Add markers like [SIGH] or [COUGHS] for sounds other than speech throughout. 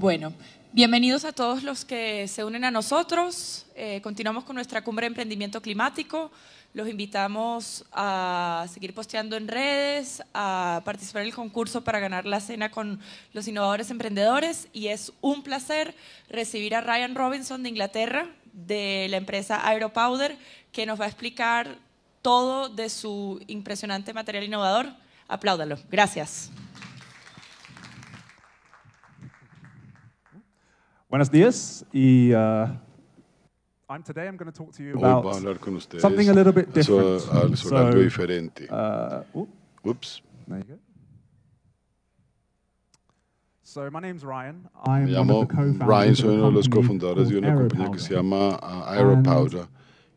Bueno, bienvenidos a todos los que se unen a nosotros. Eh, continuamos con nuestra cumbre de emprendimiento climático. Los invitamos a seguir posteando en redes, a participar en el concurso para ganar la cena con los innovadores emprendedores. Y es un placer recibir a Ryan Robinson de Inglaterra, de la empresa Aeropowder, que nos va a explicar todo de su impresionante material innovador. Apláudalo. Gracias. Buenos días y uh, Hoy about a hablar con ustedes sobre ah, algo diferente. Uh, oops. There Ryan. Me llamo Ryan, soy uno de los cofundadores de una compañía que se llama ah, Aeropowder.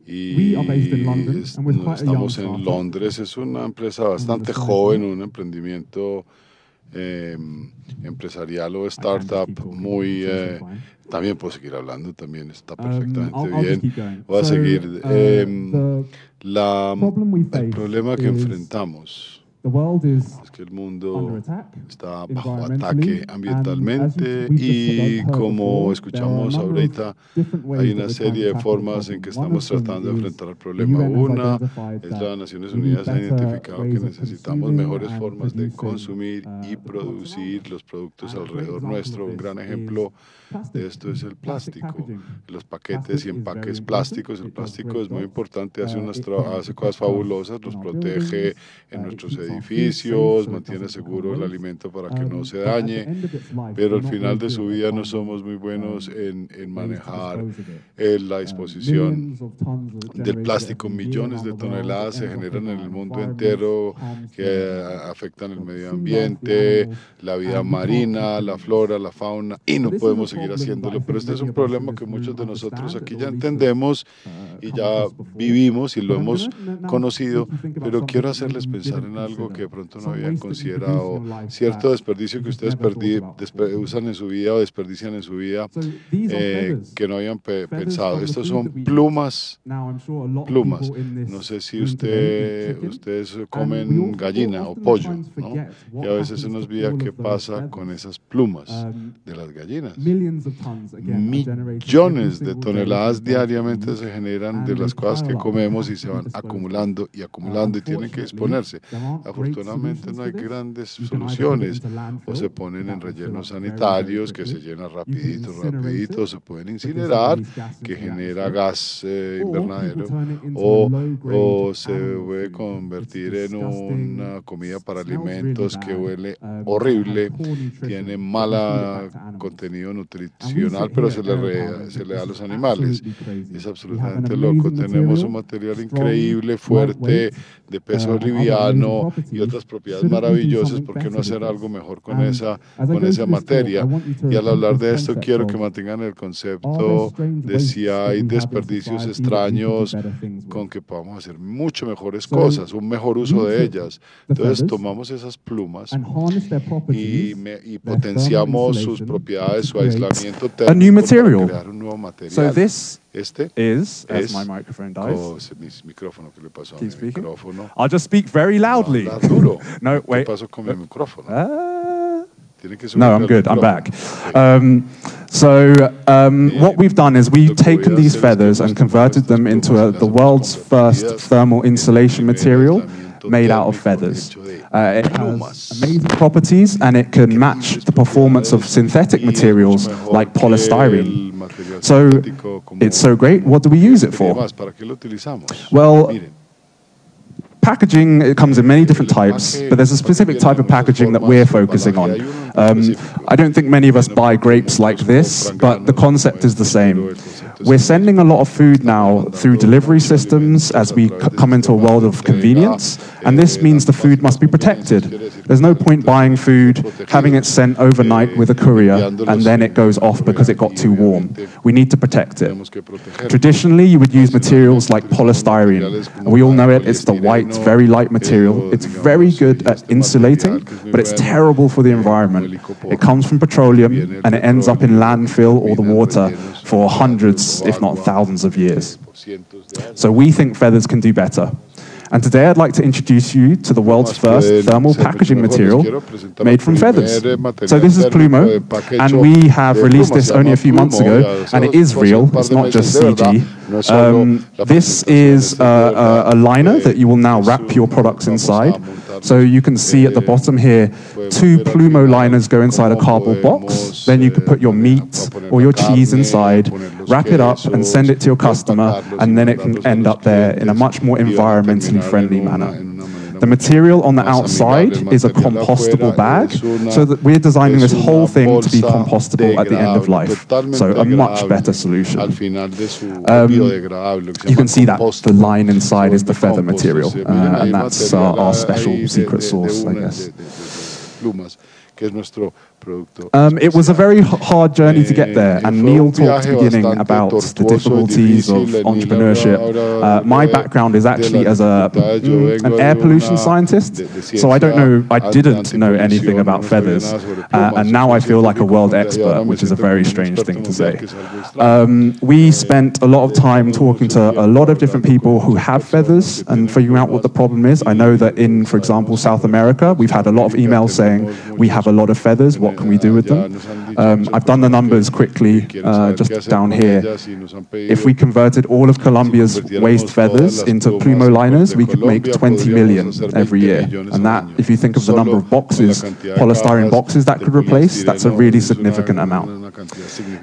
Y estamos en Londres, es una empresa bastante joven, un emprendimiento Em, empresarial o startup muy... Eh, ¿eh? también puedo seguir hablando, también está um, perfectamente bien. Voy a seguir. Uh, em, la, el problema que enfrentamos es que el mundo está bajo ataque ambientalmente y como escuchamos ahorita, hay una serie de formas en que estamos tratando de enfrentar el problema. Una es las Naciones Unidas ha identificado que necesitamos mejores formas de consumir uh, y producir los productos alrededor nuestro. Un gran ejemplo de esto es el plástico, los paquetes y empaques plásticos. El plástico es muy importante, hace, uh, unas cosas fabulosas, nos protege en uh, nuestros edificios edificios, mantiene seguro el alimento para que ah, no se ah, ah, dañe, pero al final de su vida no somos muy buenos en, manejar la disposición del plástico. Millones de toneladas se generan en el mundo entero que afectan el medio ambiente, la vida marina, la flora, la fauna, y no podemos seguir haciéndolo. Pero este es un problema que muchos de nosotros aquí ya entendemos y ya vivimos y lo hemos conocido, pero quiero hacerles pensar en algo que de pronto no habían este considerado, cierto desperdicio que ustedes usan en su vida o desperdician en su vida eh, que no habían pensado. Estos son plumas, plumas. No sé si usted, ustedes comen gallina o pollo, ¿no? y a veces se nos olvida qué pasa con esas plumas um, de las gallinas. Millones de toneladas diariamente se generan de las cosas que comemos y se van acumulando y acumulando y tienen que exponerse. Afortunadamente no hay grandes soluciones o se ponen en rellenos sanitarios que se llenan rapidito, rapidito, se pueden incinerar que genera gas eh, invernadero o, se puede convertir en una comida para alimentos que huele horrible, tiene mala contenido nutricional, pero se le, se le da a los animales. Es absolutamente loco. Tenemos un material pues, increíble, fuerte, pues, de peso ah, liviano pues, y otras propiedades maravillosas. ¿Por qué no hacer algo mejor con esa, con esa materia? Y al hablar de esto, quiero que mantengan el concepto de si hay desperdicios extraños con que podamos hacer mucho mejores cosas, un mejor uso de ellas. Entonces, tomamos esas plumas y, potenciamos sus propiedades, su aislamiento térmico para crear un nuevo material. Este is, as es my microphone dies. Mi micrófono, ¿qué le pasó Keep a mi speaking. micrófono? I'll just speak very loudly. [LAUGHS] No, duro. no, wait. pasó con mi micrófono? Uh, no, I'm good. I'm back. Um, so um, what we've done is we've taken these feathers and converted them into a, the world's first thermal insulation material made out of feathers. Uh, it has amazing properties and it can match the performance of synthetic materials like polystyrene. So it's so great. What do we use it for? Well, packaging it comes in many different types, but there's a specific type of packaging that we're focusing on. Um, I don't think many of us buy grapes like this, but the concept is the same. We're sending a lot of food now through delivery systems as we come into a world of convenience, and this means the food must be protected. There's no point buying food, having it sent overnight with a courier, and then it goes off because it got too warm. We need to protect it. Traditionally, you would use materials like polystyrene, and we all know it, it's the white, very light material. It's very good at insulating, but it's terrible for the environment. It comes from petroleum and it ends up in landfill or the water for hundreds, if not thousands of years. So we think feathers can do better. And today I'd like to introduce you to the world's first thermal packaging material made from feathers. So this is Plumo, and we have released this only a few months ago, and it is real, it's not just CG. Um, this is a, uh, a, a liner that you will now wrap your products inside. So you can see at the bottom here, two Plumo liners go inside a cardboard box. Then you could put your meat or your cheese inside, wrap it up and send it to your customer, and then it can end up there in a much more environmentally friendly manner. The material on the outside is a compostable bag, so that we're designing this whole thing to be compostable at the end of life. So a much better solution. Um, you can see that the line inside is the feather material, uh, and that's uh, our, our special secret sauce, I guess. Um, it was a very hard journey to get there, and Neil talked at the beginning about the difficulties of entrepreneurship. Uh, my background is actually as a, mm, an air pollution scientist, so I don't know, I didn't know anything about feathers, uh, and now I feel like a world expert, which is a very strange thing to say. Um, we spent a lot of eh, time talking to a lot of different people who have feathers and figuring out what the problem is. I know that in, for example, South America, we've had a lot of emails saying we have a lot of feathers. What what can we do with them? Um, I've done the numbers quickly, uh, just down here. If we converted all of Colombia's waste feathers into Plumo liners, we could make 20 million every year. And that, if you think of the number of boxes, polystyrene boxes that could replace, that's a really significant amount.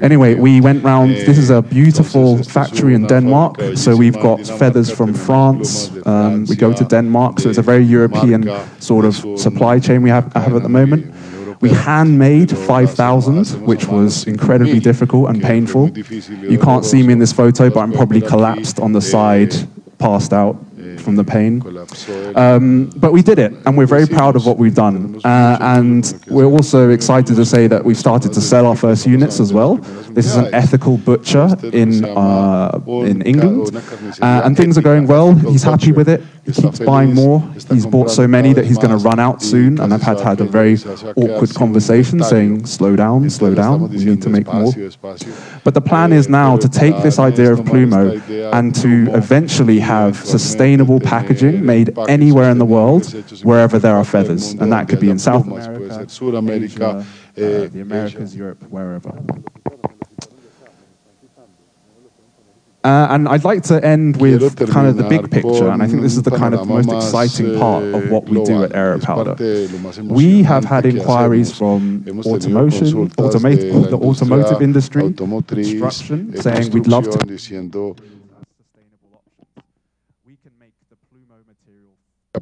Anyway, we went round, this is a beautiful factory in Denmark, so we've got feathers from France, um, we go to Denmark, so it's a very European sort of supply chain we have, have at the moment. We handmade 5,000, which was incredibly difficult and painful. You can't see me in this photo, but I'm probably collapsed on the side, passed out from the pain. Um, but we did it, and we're very proud of what we've done. Uh, and we're also excited to say that we've started to sell our first units as well. This is an ethical butcher in uh, in England, uh, and things are going well. He's happy with it. He keeps buying more. He's bought so many that he's going to run out soon. And I've had had a very awkward conversation saying, "Slow down, slow down. We need to make more." But the plan is now to take this idea of Plumo and to eventually have sustainable sustainable packaging made anywhere in the world, wherever there are feathers. And that could be in South America, Asia, uh, uh the Americas, Europe, wherever. Uh, and I'd like to end with kind of the big picture, and I think this is the kind of most exciting eh, part of what we do at Aeropowder. We have had inquiries from automotion, automotive, the automotive industry, construction, eh, saying we'd love to.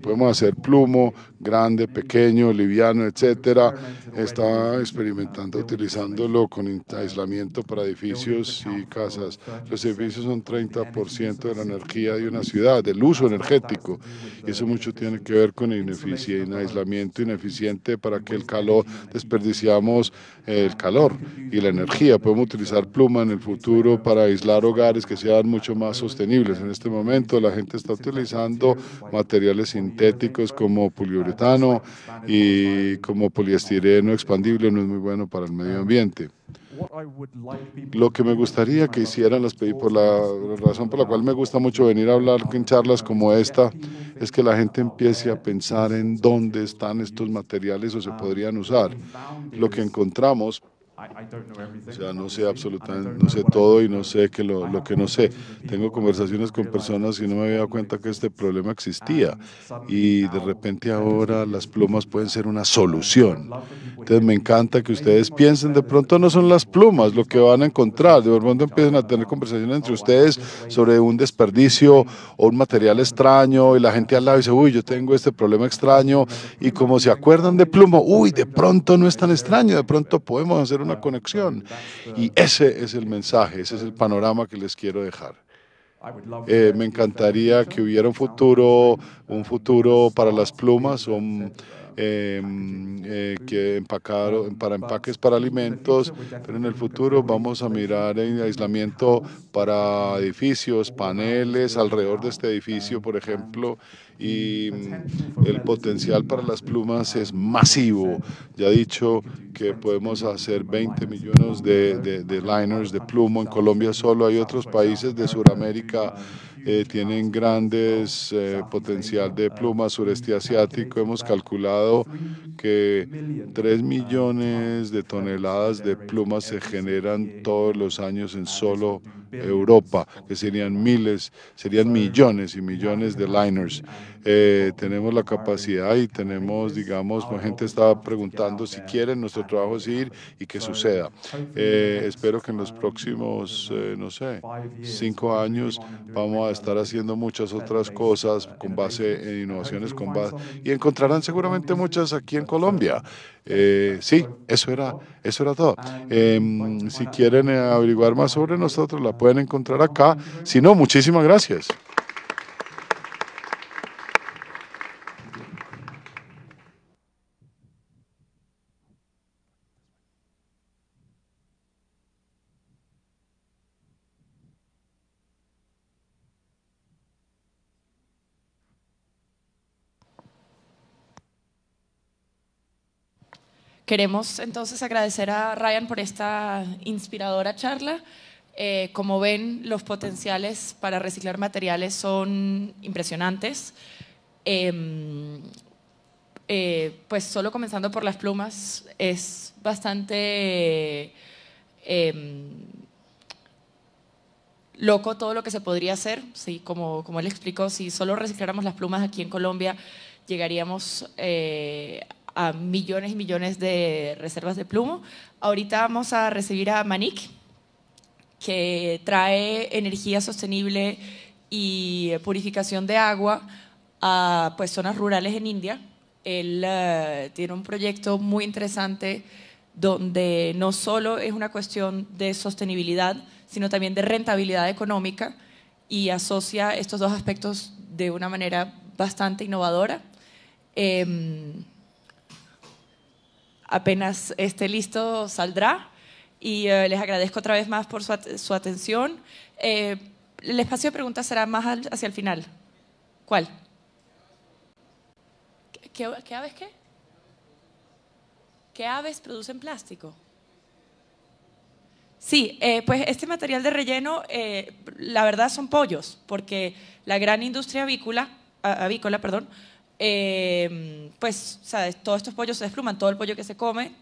podemos hacer plumo, grande, pequeño, liviano, etcétera, está experimentando utilizándolo con aislamiento para edificios y casas. Los edificios son 30% de la energía de una ciudad, del uso energético, y eso mucho tiene que ver con ineficiencia, aislamiento ineficiente para que el calor desperdiciamos el calor y la energía. Podemos utilizar pluma en el futuro para aislar hogares que sean mucho más sostenibles. En este momento la gente está utilizando materiales sintéticos como poliuretano y como poliestireno expandible no es muy bueno para el medio ambiente. Lo que me gustaría que hicieran las pedí por la razón por la cual me gusta mucho venir a hablar en charlas como esta, es que la gente empiece a pensar en dónde están estos materiales o se podrían usar. Lo que encontramos o sea, no sé absolutamente, no sé todo y no sé que lo, que no sé. Tengo conversaciones con personas y no me había dado cuenta que este problema existía. Y de repente ahora las plumas pueden ser una solución. Entonces me encanta que ustedes piensen, de pronto no son las plumas lo que van a encontrar. De pronto empiezan a tener conversaciones entre oh, ustedes sobre un desperdicio o un material extraño y la gente al lado dice, uy, yo tengo este problema extraño. Y como se acuerdan de plumo, uy, de pronto no es tan extraño, de pronto podemos hacer un conexión. Y ese es el mensaje, ese es el panorama que les quiero dejar. Eh, me encantaría que hubiera un futuro, un futuro para las plumas, un, uh, Em, ah, eh, que para empaques para alimentos, pues pero en el futuro vamos a mirar en aislamiento para edificios, paneles alrededor de ah, este edificio, por ejemplo, y el potencial para las este plumas ah, es masivo. Ya he dicho que este podemos hacer 20 millones de, de liners de plumo en Colombia solo, hay otros países de Sudamérica eh, tienen grandes eh, potencial de pluma sureste asiático. Hemos calculado que 3 millones de toneladas de plumas se generan todos los años en solo Europa, que serían miles, serían millones y millones de liners. Eh, tenemos la capacidad y tenemos, digamos, la gente estaba preguntando si quieren, nuestro trabajo es ir y que suceda. Eh, espero que en los próximos, eh, no sé, cinco años vamos a estar haciendo muchas otras cosas con base en innovaciones y encontrarán seguramente muchas aquí en Colombia. Eh, sí, eso era, eso era todo. Em, si quieren eh, averiguar más sobre nosotros, la pueden encontrar acá. Si no, muchísimas gracias. Queremos entonces agradecer a Ryan por esta inspiradora charla. Eh, como ven, los potenciales para reciclar materiales son impresionantes. Em, eh, pues solo comenzando por las plumas, es bastante em, loco todo lo que se podría hacer. Sí, como, como él explicó, si solo recicláramos las plumas aquí en Colombia, llegaríamos a... Eh, a millones y millones de reservas de plumo. Ahorita vamos a recibir a Manik, que trae energía sostenible y purificación de agua a pues, zonas rurales en India. Él eh, tiene un proyecto muy interesante donde no solo es una cuestión de sostenibilidad, sino también de rentabilidad económica y asocia estos dos aspectos de una manera bastante innovadora. Em, apenas esté listo saldrá. Y eh, les agradezco otra vez más por su, su atención. Eh, el espacio de preguntas será más hacia el final. ¿Cuál? ¿Qué, aves qué? ¿Qué aves producen plástico? Sí, eh, pues este material de relleno, la verdad son pollos, porque la gran industria avícola, avícola perdón, Em, pues ¿sabes? todos estos pollos se despluman, todo el pollo que se come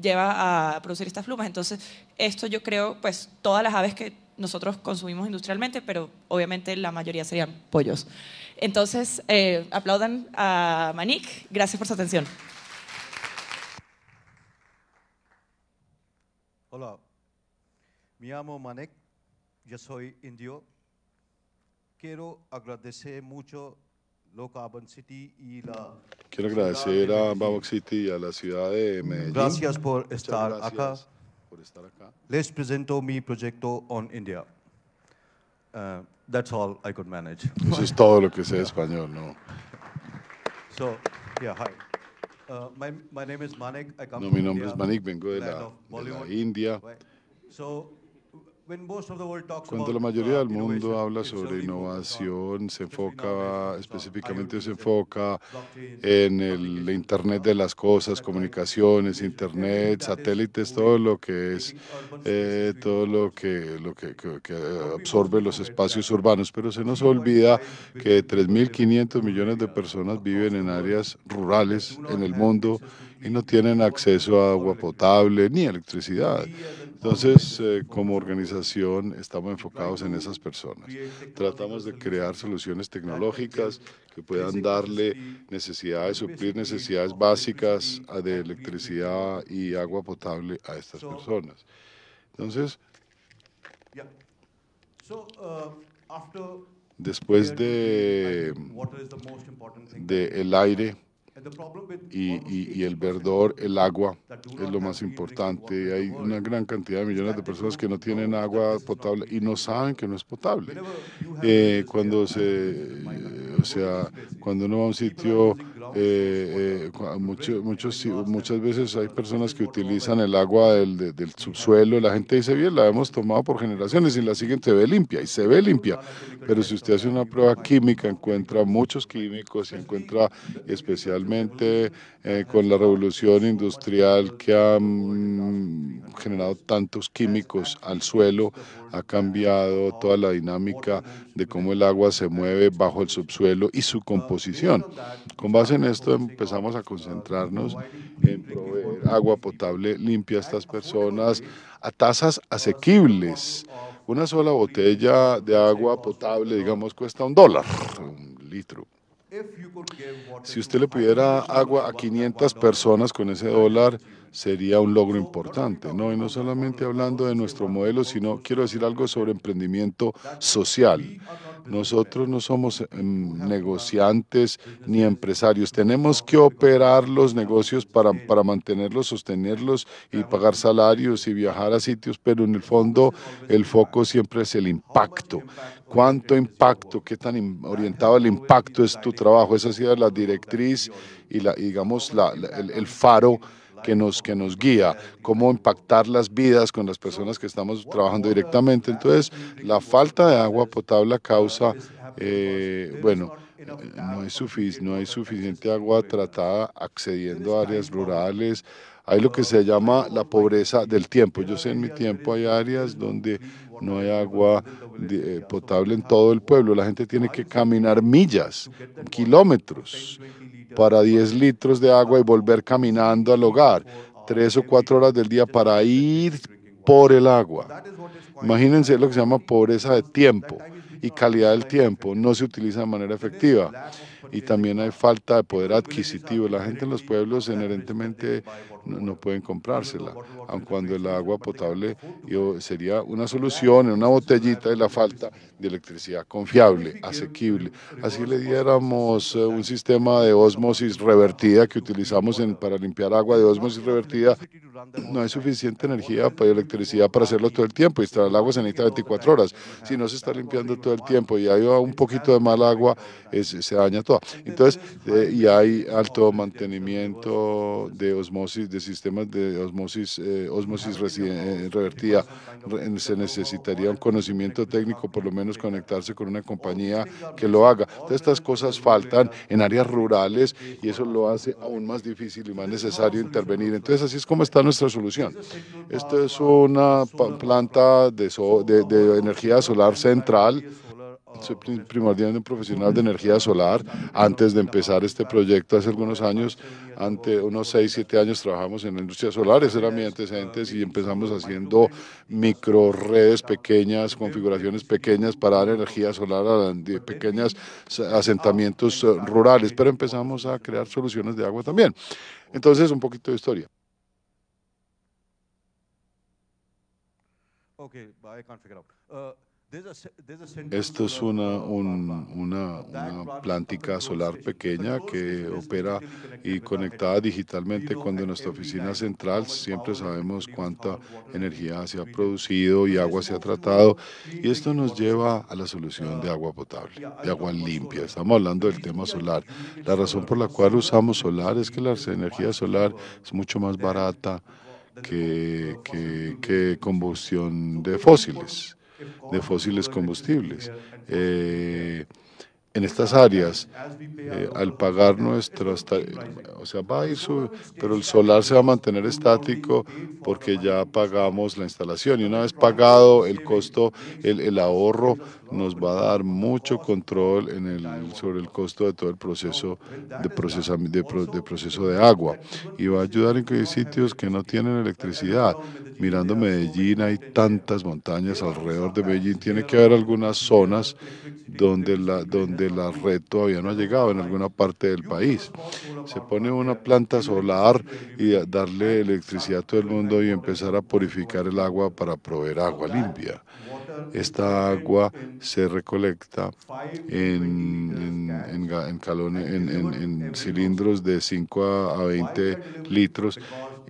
lleva a producir estas plumas. Entonces, esto yo creo, pues todas las aves que nosotros consumimos industrialmente, pero obviamente la mayoría serían pollos. Entonces, eh, aplaudan a Manik. Gracias por su atención. Hola, me llamo Manik, yo soy indio. Quiero agradecer mucho Quiero agradecer a Babok City y a la ciudad de Medellín. Gracias por estar acá. Por estar acá. Les presento mi proyecto on India. Uh, that's all I could manage. Eso es todo lo que sé yeah. español, ¿no? So, yeah, hi. Uh, my, my name is Manik. I come no, mi nombre India, es Manik, vengo de la, de la India. So, cuando la mayoría uh, del mundo habla sobre innovación, se enfoca específicamente se enfoca en el Internet de uh, las cosas, comunicaciones, Internet, satélites, todo lo que es eh, todo lo que lo que absorbe los espacios urbanos, pero se nos olvida que 3.500 millones de uh, personas viven en áreas rurales en el mundo y no tienen acceso a agua potable ni electricidad. Entonces, eh, como organización, estamos enfocados en esas personas. Tratamos de crear soluciones tecnológicas que puedan darle necesidades, suplir necesidades básicas de electricidad y agua potable a estas personas. Entonces, después de, de el aire, y, el verdor, el agua, es lo más importante. Hay una gran cantidad de millones de personas que no tienen agua potable y no saben que no es potable. Eh, cuando se, o sea, cuando uno va a un sitio eh, eh, muchas veces hay personas que utilizan el agua del, subsuelo, la gente dice, bien, la hemos tomado por generaciones y la siguiente ve limpia y se ve limpia, pero si usted hace una prueba química encuentra muchos químicos y encuentra especialmente eh, con la revolución industrial que ha generado tantos químicos al suelo, ha cambiado toda la dinámica de cómo el agua se mueve bajo el subsuelo y su composición. Con base en en esto empezamos a concentrarnos en proveer agua potable limpia a estas personas a tasas asequibles. Una sola botella de agua potable, digamos, cuesta un dólar, un litro. Si usted le pudiera agua a 500 personas con ese dólar, sería un logro importante, ¿no? Y no solamente hablando de nuestro modelo, sino quiero decir algo sobre emprendimiento social. Nosotros no somos eh, mm, negociantes ni empresarios. Tenemos que operar los negocios para, para mantenerlos, sostenerlos y pagar salarios y viajar a sitios, pero en el fondo el foco siempre es el impacto. ¿Cuánto impacto? ¿Qué tan orientado el impacto es tu trabajo? Esa ha sido la directriz y, la, digamos, la, el faro que nos, que nos guía, cómo impactar las vidas con las personas que estamos trabajando directamente. Entonces, la falta de agua potable causa, eh, bueno, no, es no hay suficiente agua tratada accediendo a áreas rurales. Hay lo que se llama la pobreza del tiempo. Yo sé en mi tiempo hay áreas donde no hay agua eh, potable en todo el pueblo. La gente tiene que caminar millas, kilómetros para 10 litros de agua y volver caminando al hogar, tres o cuatro horas del día para ir por el agua. Imagínense lo que se llama pobreza de tiempo y calidad del tiempo no se utiliza de manera efectiva y también hay falta de poder adquisitivo. La gente en los pueblos inherentemente no, pueden comprársela, aun cuando el agua potable sería una solución en una botellita de la falta de electricidad confiable, asequible. Así le diéramos eh, un sistema de osmosis revertida que utilizamos en, para limpiar agua de osmosis revertida. No hay suficiente energía para electricidad para hacerlo todo el tiempo. estar el agua se necesita 24 horas. Si no se está limpiando todo el tiempo y hay un poquito de mal agua, se daña todo entonces, eh, y hay alto mantenimiento de osmosis, de sistemas de osmosis, eh, osmosis eh, revertida. Se necesitaría un conocimiento técnico, por lo menos conectarse con una compañía que lo haga. Todas estas cosas faltan en áreas rurales y eso lo hace aún más difícil y más necesario intervenir. Entonces, así es como está nuestra solución. Esto es una planta de energía solar central primordial de un profesional de energía solar. Antes de empezar este proyecto hace algunos años, ante unos 6, 7 años trabajamos en la industria solar, ese era mi antecedente y empezamos haciendo micro redes pequeñas, configuraciones pequeñas para dar energía solar a pequeños asentamientos eh, rurales, pero empezamos a crear soluciones de agua también. Entonces, un poquito de historia. Okay, I can't figure out. Esto es una, plántica solar pequeña que opera y conectada digitalmente cuando nuestra oficina central. Siempre sabemos cuánta energía se ha producido y agua se ha tratado. Y esto nos lleva a la solución de agua potable, de agua limpia. Estamos hablando del tema solar. La razón por la cual usamos solar es que la energía solar es mucho más barata que, que combustión de fósiles de fósiles combustibles. Eh, en estas áreas, eh, al pagar nuestro o sea, va a ir su, pero el solar se va a mantener estático porque ya pagamos la instalación y una vez pagado el costo, el ahorro nos va a dar mucho control en el, sobre el costo de todo el proceso de, de, proceso de agua y va a ayudar en sitios que no tienen electricidad. Mirando Medellín hay tantas montañas alrededor de Medellín, tiene que haber algunas zonas donde la, donde la red todavía no ha llegado en alguna parte del país. Se pone una planta solar y darle electricidad a todo el mundo y empezar a purificar el agua para proveer agua limpia. Esta agua se recolecta en, en, en, cilindros de 5 a 20 litros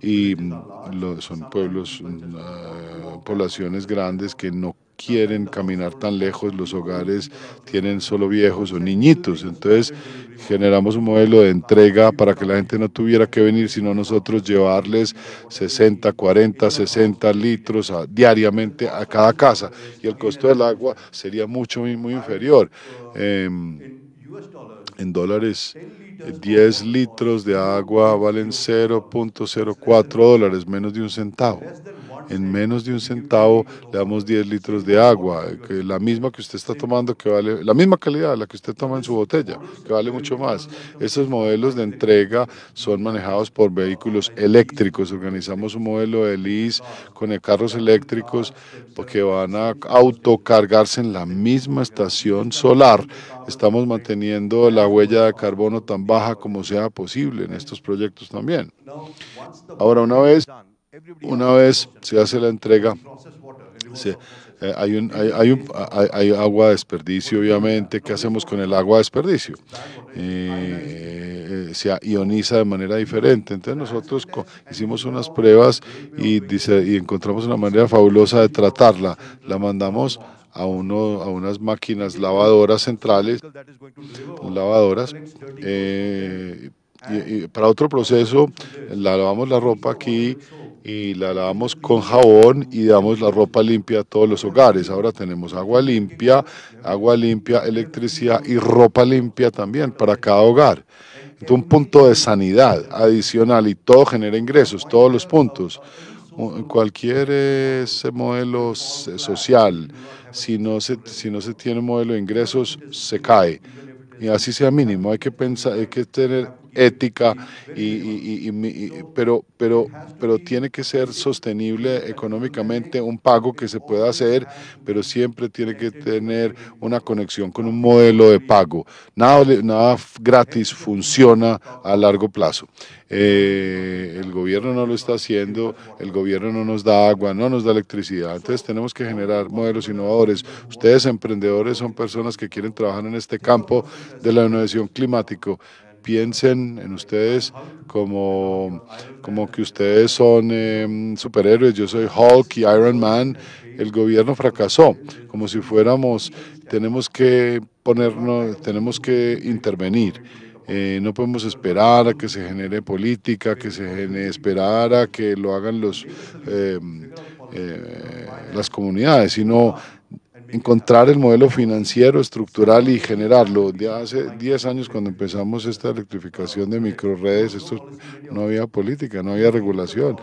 y mm, son pueblos, mm, ah, poblaciones grandes que no quieren caminar tan lejos, los hogares tienen solo viejos o niñitos, entonces generamos un modelo de entrega para que la gente no tuviera que venir, sino nosotros llevarles 60, 40, 60 litros diariamente a cada casa y el costo del agua sería mucho, muy, inferior. Em, en dólares, 10 litros de agua valen 0.04 dólares, menos de un centavo en menos de un centavo le damos 10 litros de agua, eh, la misma que usted está tomando, que vale la misma calidad, la que usted toma en su botella, que vale mucho más. Estos modelos de entrega son manejados por vehículos eléctricos. Organizamos un modelo de LIS con carros eléctricos porque van a autocargarse en la misma estación solar. Estamos manteniendo la huella de carbono tan baja como sea posible en estos proyectos también. Ahora, una vez una vez se hace la entrega, eh, hay, agua de desperdicio, obviamente. ¿Qué hacemos con el agua desperdicio? Eh, se ioniza de manera diferente. Entonces nosotros hicimos unas pruebas y, encontramos una manera fabulosa de tratarla. La mandamos a, uno, a unas máquinas lavadoras centrales, lavadoras, eh, y, para otro proceso, lavamos la ropa aquí y la lavamos con jabón y damos la ropa limpia a todos los hogares. Ahora tenemos agua limpia, agua limpia, electricidad y ropa limpia también para cada hogar. Es un punto de sanidad adicional y todo genera ingresos, todos los puntos. Cualquier eh, ese modelo social, si no, se, si no se tiene modelo de ingresos, se cae. Y así sea mínimo, hay que pensar, hay que tener ética, y, pero, pero, pero tiene que ser sostenible económicamente, un pago que se pueda hacer, pero siempre tiene que tener una conexión con un modelo de pago. Nada, nada gratis funciona a largo plazo. Eh, el gobierno no lo está haciendo, el gobierno no nos da agua, no nos da electricidad, entonces tenemos que generar modelos innovadores. Ustedes emprendedores son personas que quieren trabajar en este campo de la innovación climática piensen en ustedes como, como que ustedes son eh, superhéroes, yo soy Hulk y Iron Man, el gobierno fracasó, como si fuéramos, tenemos que ponernos, tenemos que intervenir. Eh, no podemos esperar a que se genere política, que se genere, esperar a que lo hagan los, eh, las comunidades, sino encontrar el modelo financiero, estructural y generarlo. Ya hace 10 años cuando empezamos esta electrificación de microredes, esto no había política, no había regulación.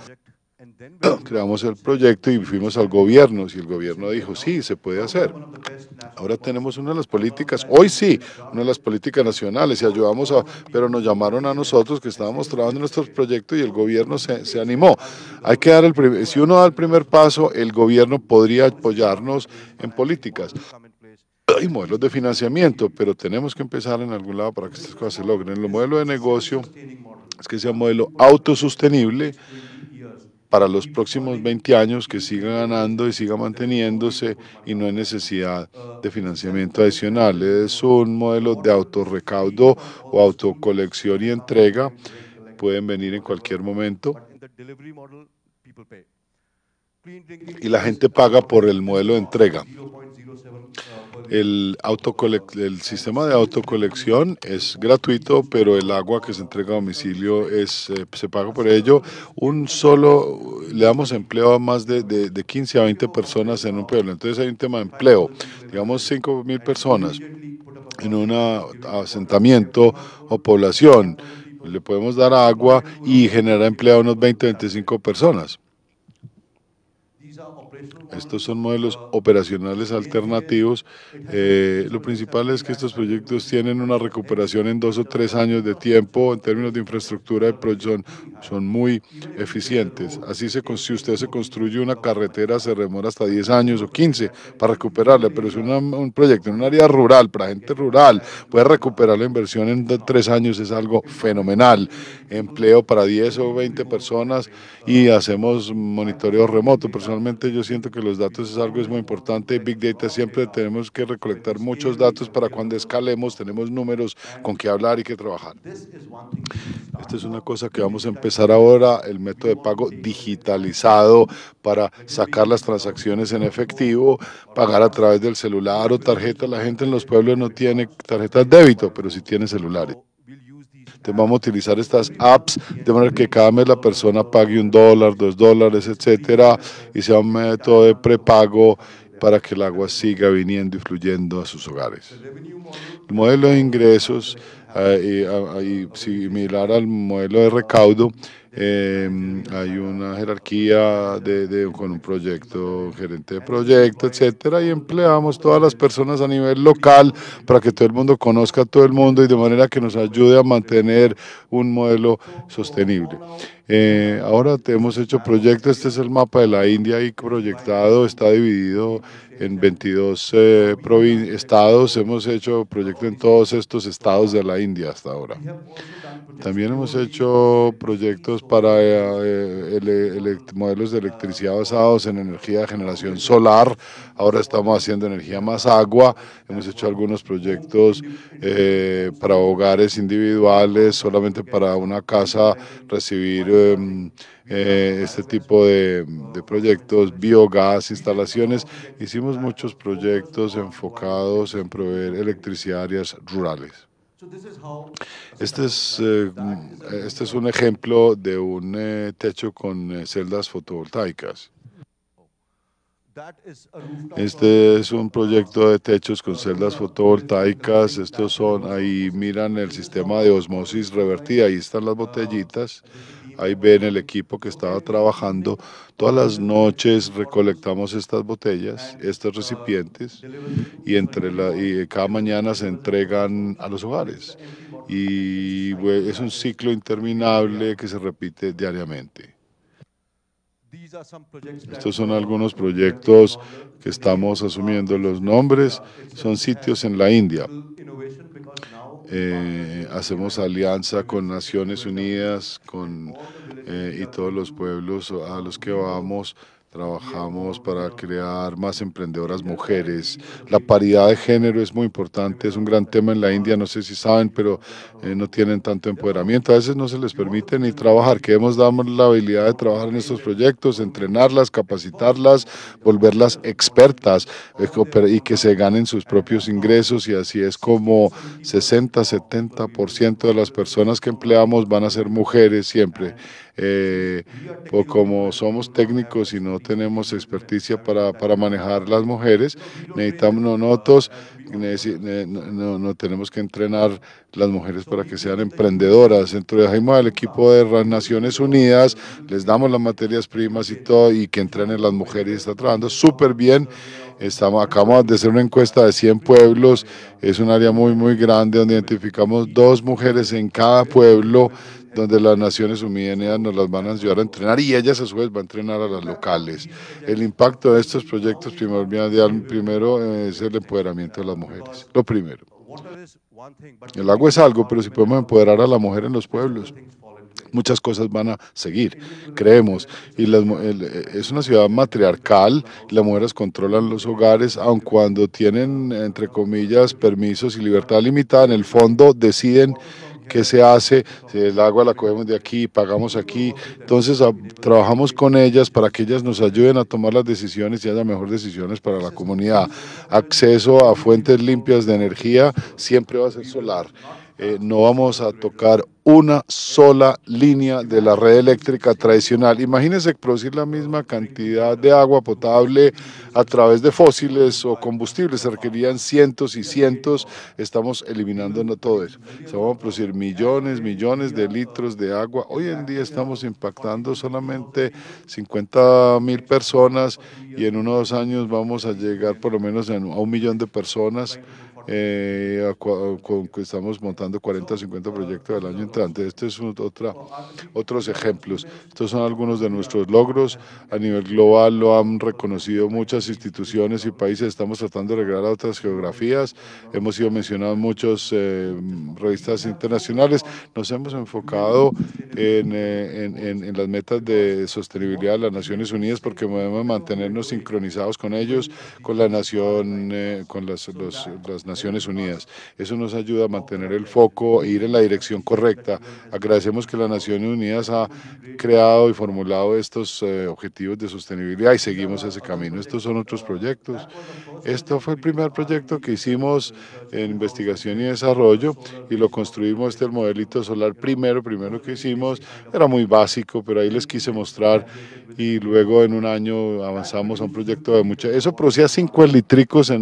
[COUGHS] creamos el proyecto y fuimos al gobierno, y el gobierno dijo, sí, se puede hacer. Ahora tenemos una de las políticas, hoy sí, una de las políticas nacionales y ayudamos a, pero nos llamaron a nosotros que estábamos trabajando en nuestros proyectos y el gobierno se, se animó. Hay que dar el si uno da el primer paso, el gobierno podría apoyarnos en políticas. Hay modelos de financiamiento, pero tenemos que empezar en algún lado para que estas cosas se logren. El modelo de negocio es que sea un modelo autosostenible, para los próximos 20 años que siga ganando y siga manteniéndose y no hay necesidad de financiamiento adicional. Es un modelo de autorrecaudo o autocolección y entrega. Pueden venir en cualquier momento. Y la gente paga por el modelo de entrega. El, el sistema de autocolección es gratuito, pero el agua que se entrega a domicilio es, eh, se paga por ello. Un solo, le damos empleo a más de, de, de 15 a 20 personas en un pueblo. Entonces hay un tema de empleo, digamos 5 mil personas en un asentamiento o población. Le podemos dar agua y generar empleo a unos 20, 25 personas. Estos son modelos operacionales alternativos. Eh, lo principal es que estos proyectos tienen una recuperación en dos o tres años de tiempo en términos de infraestructura y son, son muy eficientes. Así se, si usted se construye una carretera se remora hasta 10 años o 15 para recuperarla, pero es un proyecto en un área rural, para gente rural, puede recuperar la inversión en tres años, es algo fenomenal. Empleo para 10 o 20 personas y hacemos monitoreo remoto. Personalmente yo siento que los datos es algo es muy importante. Big Data siempre tenemos que recolectar muchos datos para cuando escalemos, tenemos números con que hablar y que trabajar. Esta es una cosa que vamos a empezar ahora, el método de pago digitalizado para sacar las transacciones en efectivo, pagar a través del celular o tarjeta. La gente en los pueblos no tiene tarjetas de débito, pero sí tiene celulares vamos a utilizar estas apps de manera que cada mes la persona pague un dólar, dos dólares, etcétera, y sea un método de prepago para que el agua siga viniendo y fluyendo a sus hogares. El modelo de ingresos, eh, ah, y, similar al modelo de recaudo, eh, hay una jerarquía de, con un proyecto, gerente de proyecto, etcétera, y empleamos todas las personas a nivel local para que todo el mundo conozca a todo el mundo y de manera que nos ayude a mantener un modelo sostenible. Eh, ahora hemos hecho proyectos, este es el mapa de la India y proyectado, está dividido en 22 eh, estados, hemos hecho proyecto en todos estos estados de la India hasta ahora. También hemos hecho proyectos para eh, eh, modelos de electricidad basados en energía de generación solar. Ahora estamos haciendo energía más agua. Hemos hecho algunos proyectos eh, para hogares individuales, solamente para una casa recibir... Em, este tipo de, de, proyectos, biogás, instalaciones. Hicimos muchos proyectos enfocados en proveer electricidad a áreas rurales. Este es, eh, mm, este es un ejemplo de un eh, techo con eh, celdas fotovoltaicas. Este es un proyecto de techos con celdas fotovoltaicas. Estos son, ahí miran el sistema de osmosis revertida, ahí están las botellitas. Ahí ven el equipo que estaba trabajando. Todas las noches recolectamos estas botellas, estos recipientes, y, entre la, cada mañana se entregan a los hogares. Y es un ciclo interminable que se repite diariamente. Estos son algunos proyectos que estamos asumiendo. Los nombres son sitios en la India. Eh, hacemos alianza con Naciones Unidas con, eh, y todos los pueblos a los que vamos Trabajamos para crear más emprendedoras mujeres. La paridad de género es muy importante, es un gran tema en la India, no sé si saben, pero eh, no tienen tanto empoderamiento. A veces no se les permite ni trabajar. Queremos dado la habilidad de trabajar en estos proyectos, entrenarlas, capacitarlas, volverlas expertas eh, y que se ganen sus propios ingresos y así es como 60, 70% de las personas que empleamos van a ser mujeres siempre. Eh, como somos técnicos y no tenemos experticia para, para manejar las mujeres, necesitamos unos no, no, tenemos que entrenar las mujeres para que sean emprendedoras. Dentro de el equipo de las Naciones Unidas, les damos las materias primas y todo, y que entrenen las mujeres, está trabajando súper bien. Estamos, acabamos de hacer una encuesta de 100 pueblos, es un área muy, muy grande donde identificamos dos mujeres en cada pueblo donde las Naciones Unidas nos las van a ayudar a entrenar y ellas a su vez van a entrenar a las locales. El impacto de estos proyectos primordial, primero eh, es el empoderamiento de las mujeres, lo primero. El agua es algo, pero si podemos empoderar a la mujer en los pueblos, muchas cosas van a seguir, creemos. Y eh, es una ciudad matriarcal, las mujeres controlan los hogares, aun cuando tienen, entre comillas, permisos y libertad limitada, en el fondo deciden qué se hace, el agua la cogemos de aquí, pagamos aquí. Entonces trabajamos con ellas para que ellas nos ayuden a tomar las decisiones y haya mejores decisiones para la comunidad. Acceso a fuentes limpias de energía siempre va a ser solar. Eh, no vamos a tocar una sola línea de la red eléctrica tradicional. Imagínense producir la misma cantidad de agua potable a través de fósiles o combustibles, se requerían cientos y cientos, estamos eliminando todo eso. Se van a producir millones, millones de litros de agua. Hoy en día estamos impactando solamente 50 mil personas y en unos años vamos a llegar por lo menos a un millón de personas. Eh, estamos montando 40 o 50 proyectos del año entrante. Este es otra, otros ejemplos. Estos son algunos de nuestros logros. A nivel global lo han reconocido muchas instituciones y países. Estamos tratando de regalar a otras geografías. Hemos sido mencionados en muchas eh, revistas internacionales. Nos hemos enfocado eh, en, las metas de sostenibilidad de las Naciones Unidas porque debemos mantenernos sincronizados con ellos, con la nación, con las, las naciones Unidas. Eso nos ayuda a mantener el foco e ir en la dirección correcta. Agradecemos que las Naciones Unidas ha creado y formulado estos eh, objetivos de sostenibilidad y seguimos ese camino. Estos son otros proyectos. Esto fue el primer proyecto que hicimos en investigación y desarrollo y lo construimos este el modelito solar primero, primero que hicimos, era muy básico, pero ahí les quise mostrar y luego en un año avanzamos a un proyecto de mucha, eso producía 5 litricos eh,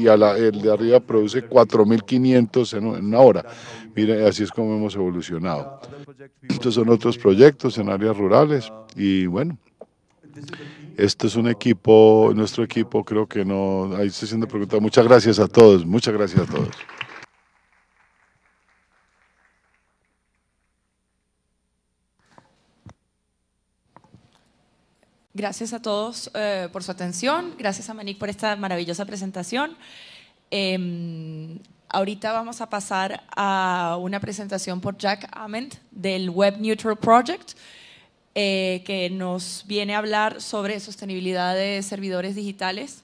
y el de arriba produce 4500 en, en una hora. Mire, así es como hemos evolucionado. Estos son otros proyectos en áreas rurales y bueno, esto es un equipo, nuestro equipo creo que no, ahí se siente preguntado. Muchas gracias a todos, muchas gracias a todos. Gracias a todos eh, por su atención, gracias a Manik por esta maravillosa presentación. Em, ahorita vamos a pasar a una presentación por Jack Ament del Web Neutral Project. Eh, que nos viene a hablar sobre sostenibilidad de servidores digitales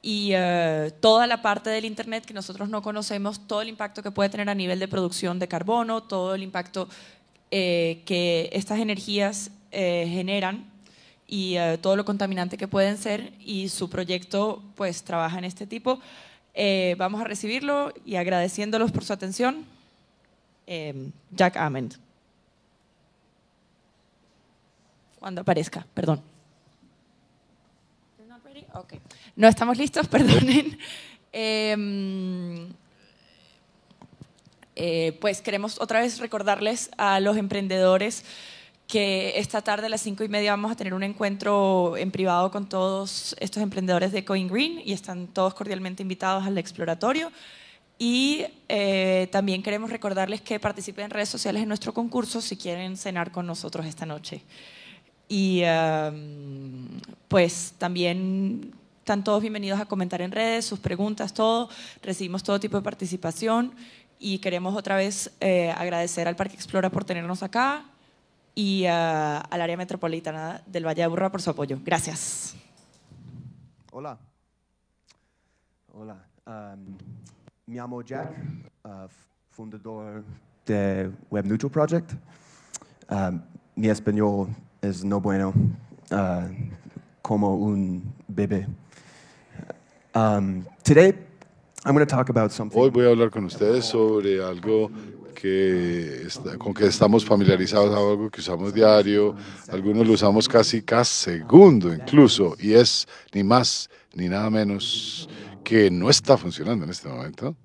y eh, toda la parte del Internet que nosotros no conocemos, todo el impacto que puede tener a nivel de producción de carbono, todo el impacto eh, que estas energías generan y todo lo contaminante que pueden ser y su proyecto pues trabaja en este tipo. vamos a recibirlo y agradeciéndolos por su atención. Em, Jack Amend cuando aparezca, perdón. No estamos listos, [LAUGHS] perdonen. Em, eh, pues queremos otra vez recordarles a los emprendedores que esta tarde a las cinco y media vamos a tener un encuentro en privado con todos estos emprendedores de Coin Green y están todos cordialmente invitados al exploratorio. Y eh, también queremos recordarles que participen en redes sociales en nuestro concurso si quieren cenar con nosotros esta noche. Y em, pues también están todos bienvenidos a comentar en redes, sus preguntas, todo. Recibimos todo tipo de participación y queremos otra vez eh, agradecer al Parque Explora por tenernos acá y eh, al área metropolitana del Valle de Burra por su apoyo. Gracias. Hola. Hola. Mi em, me Jack, eh, fundador de Web Neutral Project. Em, mi español es no bueno ah, como un bebé. Um, Hoy voy a hablar con ustedes sobre algo que con que estamos familiarizados, algo que usamos diario, algunos lo usamos casi cada segundo incluso, y es ni más ni nada menos que no está funcionando en este momento.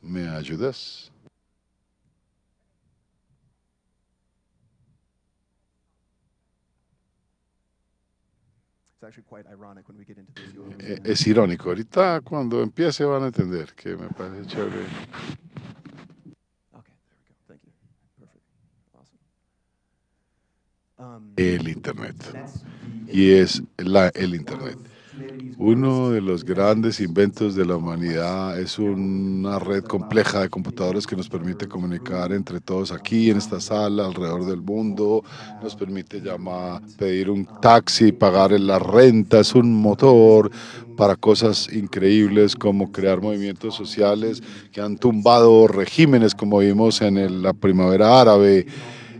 ¿Me ayudas? Es irónico. Ahorita cuando empiece van a entender que me parece chévere. Um, el Internet. Y es la, el Internet. Uno de los grandes inventos de la humanidad es una red compleja de computadores que nos permite comunicar entre todos aquí en esta sala, alrededor del mundo, nos permite llamar, pedir un taxi, pagar la renta, es un motor para cosas increíbles como crear movimientos sociales que han tumbado regímenes como vimos en la primavera árabe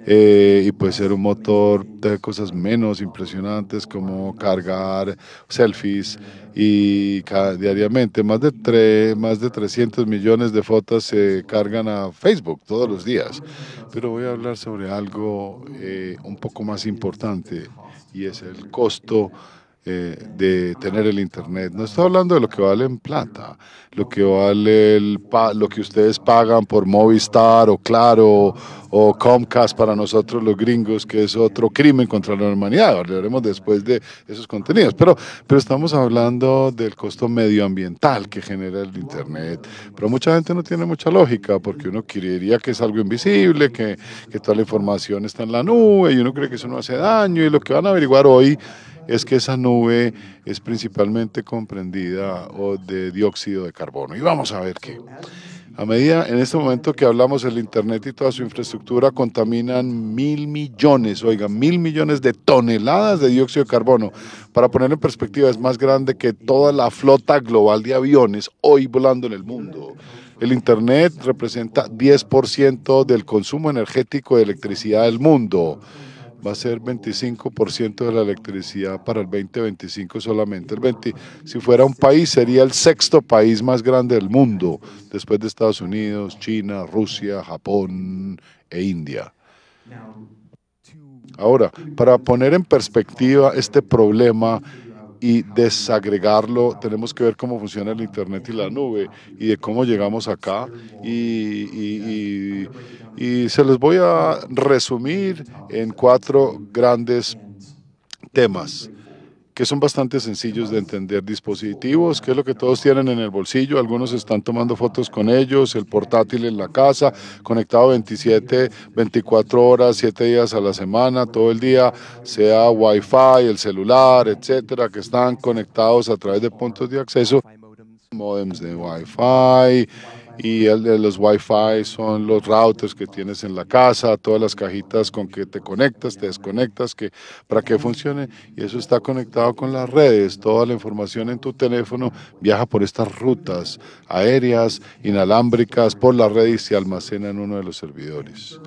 eh, y puede ser un motor de cosas menos impresionantes como cargar selfies y diariamente más de, más de 300 millones de fotos se cargan a Facebook todos los días. Pero voy a hablar sobre algo eh, un poco más importante y es el costo eh, de tener el Internet. No estoy hablando de lo que vale en plata, lo que vale el lo que ustedes pagan por Movistar o Claro o Comcast para nosotros los gringos, que es otro crimen contra la humanidad. Hablaremos después de esos contenidos. Pero, pero estamos hablando del costo medioambiental que genera el Internet. Pero mucha gente no tiene mucha lógica porque uno creería que es algo invisible, que, que toda la información está en la nube y uno cree que eso no hace daño y lo que van a averiguar hoy es que esa nube es principalmente comprendida de dióxido de carbono. Y vamos a ver qué. A medida, en este momento que hablamos, el Internet y toda su infraestructura contaminan mil millones, oiga mil millones de toneladas de dióxido de carbono. Para poner en perspectiva, es más grande que toda la flota global de aviones hoy volando en el mundo. El Internet representa 10% del consumo energético de electricidad del mundo va a ser 25% de la electricidad para el 2025 solamente. El 20, si fuera un país, sería el sexto país más grande del mundo, después de Estados Unidos, China, Rusia, Japón e India. Ahora, para poner en perspectiva este problema, y desagregarlo, tenemos que ver cómo funciona el Internet y la nube y de cómo llegamos acá. Y, se los voy a resumir en cuatro grandes temas que son bastante sencillos de entender. Dispositivos, que es lo que todos tienen en el bolsillo, algunos están tomando fotos con ellos, el portátil en la casa, conectado 27, 24 horas, 7 días a la semana, todo el día, sea Wi-Fi, el celular, etcétera, que están conectados a través de puntos de acceso, modems de Wi-Fi y el de los Wi-Fi son los routers que tienes en la casa, todas las cajitas con que te conectas, te desconectas, que para que funcione y eso está conectado con las redes. Toda la información en tu teléfono viaja por estas rutas aéreas, inalámbricas, por la red y se almacena en uno de los servidores.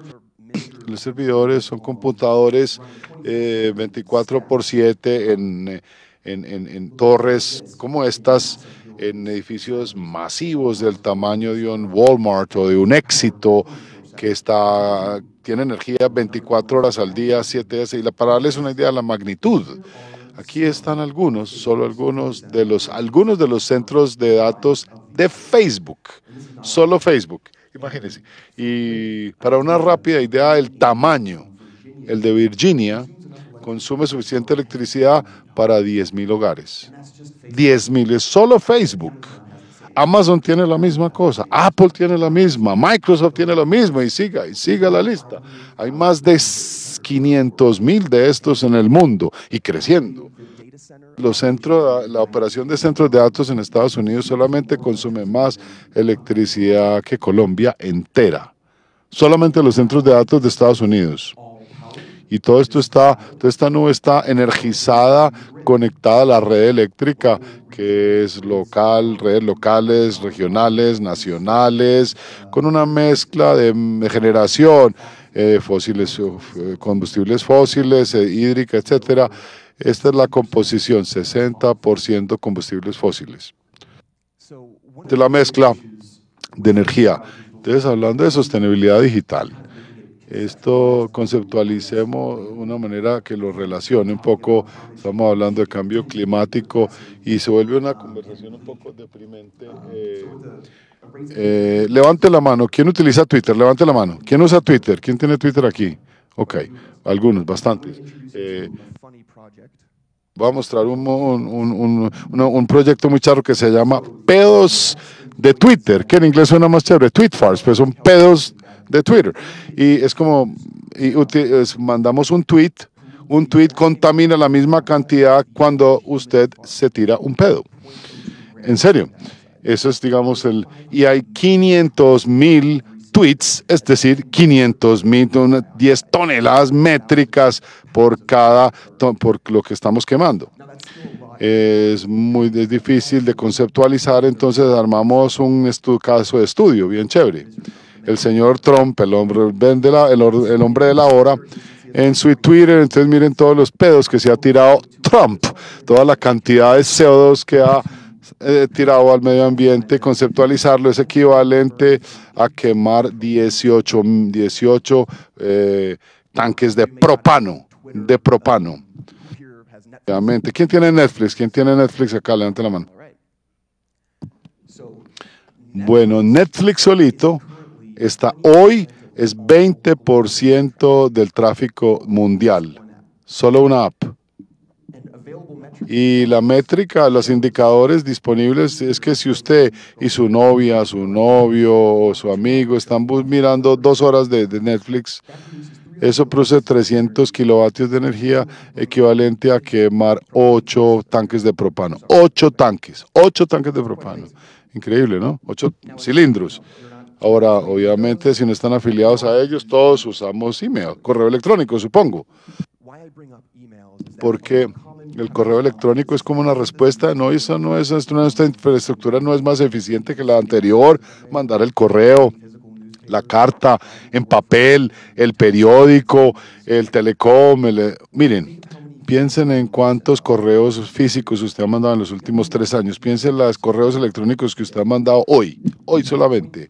Los servidores son computadores 24 eh, por 7 eh, en torres como estas en edificios masivos del tamaño de un Walmart o de un éxito que está, tiene energía 24 horas al día, 7 días, y para darles una idea de la magnitud. Aquí están algunos, solo algunos de los, algunos de los centros de datos de Facebook, solo Facebook, imagínense. Y para una rápida idea del tamaño, el de Virginia consume suficiente electricidad para 10.000 hogares. 10.000 es solo Facebook. Amazon tiene la misma cosa, Apple tiene la misma, Microsoft tiene la misma y siga, y siga la lista. Hay más de 500.000 de estos en el mundo y creciendo. Los centros, la operación de centros de datos en Estados Unidos solamente consume más electricidad que Colombia entera. Solamente los centros de datos de Estados Unidos. Y todo esto está, toda esta nube está energizada, conectada a la red eléctrica, que es local, redes locales, regionales, nacionales, con una mezcla de, generación, eh, fósiles, eh, combustibles fósiles, eh, hídrica, etcétera. Esta es la composición, 60% combustibles fósiles. De la mezcla de energía. Entonces, hablando de sostenibilidad digital esto conceptualicemos de una manera que lo relacione un poco, estamos hablando de cambio climático y se vuelve una conversación un poco deprimente. Eh, eh, levante la mano, ¿quién utiliza Twitter? Levante la mano, ¿quién usa Twitter? ¿Quién tiene Twitter aquí? Ok, algunos, bastantes. Eh, voy a mostrar un, proyecto muy charro que se llama Pedos de Twitter, que en inglés suena más chévere, Tweet Farce, pero pues son pedos de Twitter. Y es como, mandamos un tweet, un tweet contamina la misma cantidad cuando usted se tira un pedo. En serio, eso es, digamos, el... Y hay 500 mil tweets, es decir, 500 mil, 10 toneladas métricas por cada, por lo que estamos quemando. Es muy difícil de conceptualizar, entonces armamos un caso de estudio bien chévere el señor Trump, el hombre, de la, el, hombre de la hora, en su Twitter. Entonces miren todos los pedos que se ha tirado Trump, toda la cantidad de CO2 que ha eh, tirado al medio ambiente. Conceptualizarlo es equivalente a quemar 18, eh, tanques de propano, de propano. ¿Quién tiene Netflix? ¿Quién tiene Netflix acá? levanten la mano. Bueno, Netflix solito está hoy es 20% del tráfico mundial. Solo una app. Y la métrica, los indicadores disponibles es que si usted y su novia, su novio o su amigo están mirando dos horas de, Netflix, eso produce 300 kilovatios de energía equivalente a quemar ocho tanques de propano. ocho tanques, ocho tanques de propano. Increíble, ¿no? Ocho cilindros. Ahora, obviamente, si no están afiliados a ellos, todos usamos email, correo electrónico, supongo. Porque el correo electrónico es como una respuesta, no, eso no es, nuestra infraestructura no es más eficiente que la anterior, mandar el correo, la carta en papel, el periódico, el telecom, eh, miren, piensen en cuántos correos físicos usted ha mandado en los últimos tres años, piensen en los correos electrónicos que usted ha mandado hoy, hoy solamente.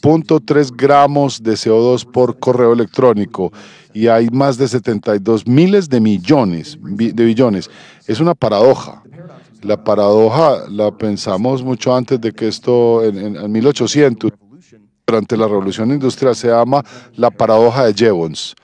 0.3 gramos de CO2 por correo electrónico y hay más de 72 miles de millones de billones. Es una paradoja. La paradoja la pensamos mucho antes de que esto, en, en 1800, durante la revolución industrial, se llama la paradoja de Jevons.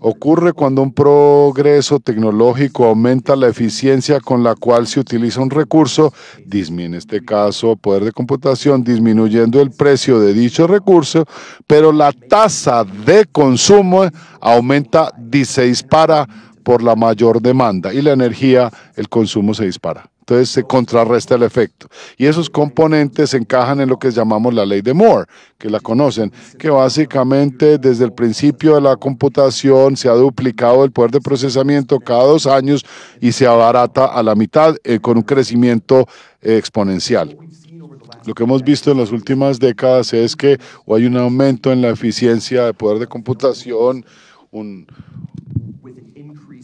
Ocurre cuando un progreso tecnológico aumenta la eficiencia con la cual se utiliza un recurso, en este caso poder de computación, disminuyendo el precio de dicho recurso, pero la tasa de consumo aumenta y se dispara por la mayor demanda y la energía, el consumo se dispara. Entonces se contrarresta el efecto. Y esos componentes encajan en lo que llamamos la ley de Moore, que la conocen, que básicamente desde el principio de la computación se ha duplicado el poder de procesamiento cada dos años y se abarata a la mitad eh, con un crecimiento eh, exponencial lo que hemos visto en las últimas décadas es que o hay un aumento en la eficiencia de poder de computación, un,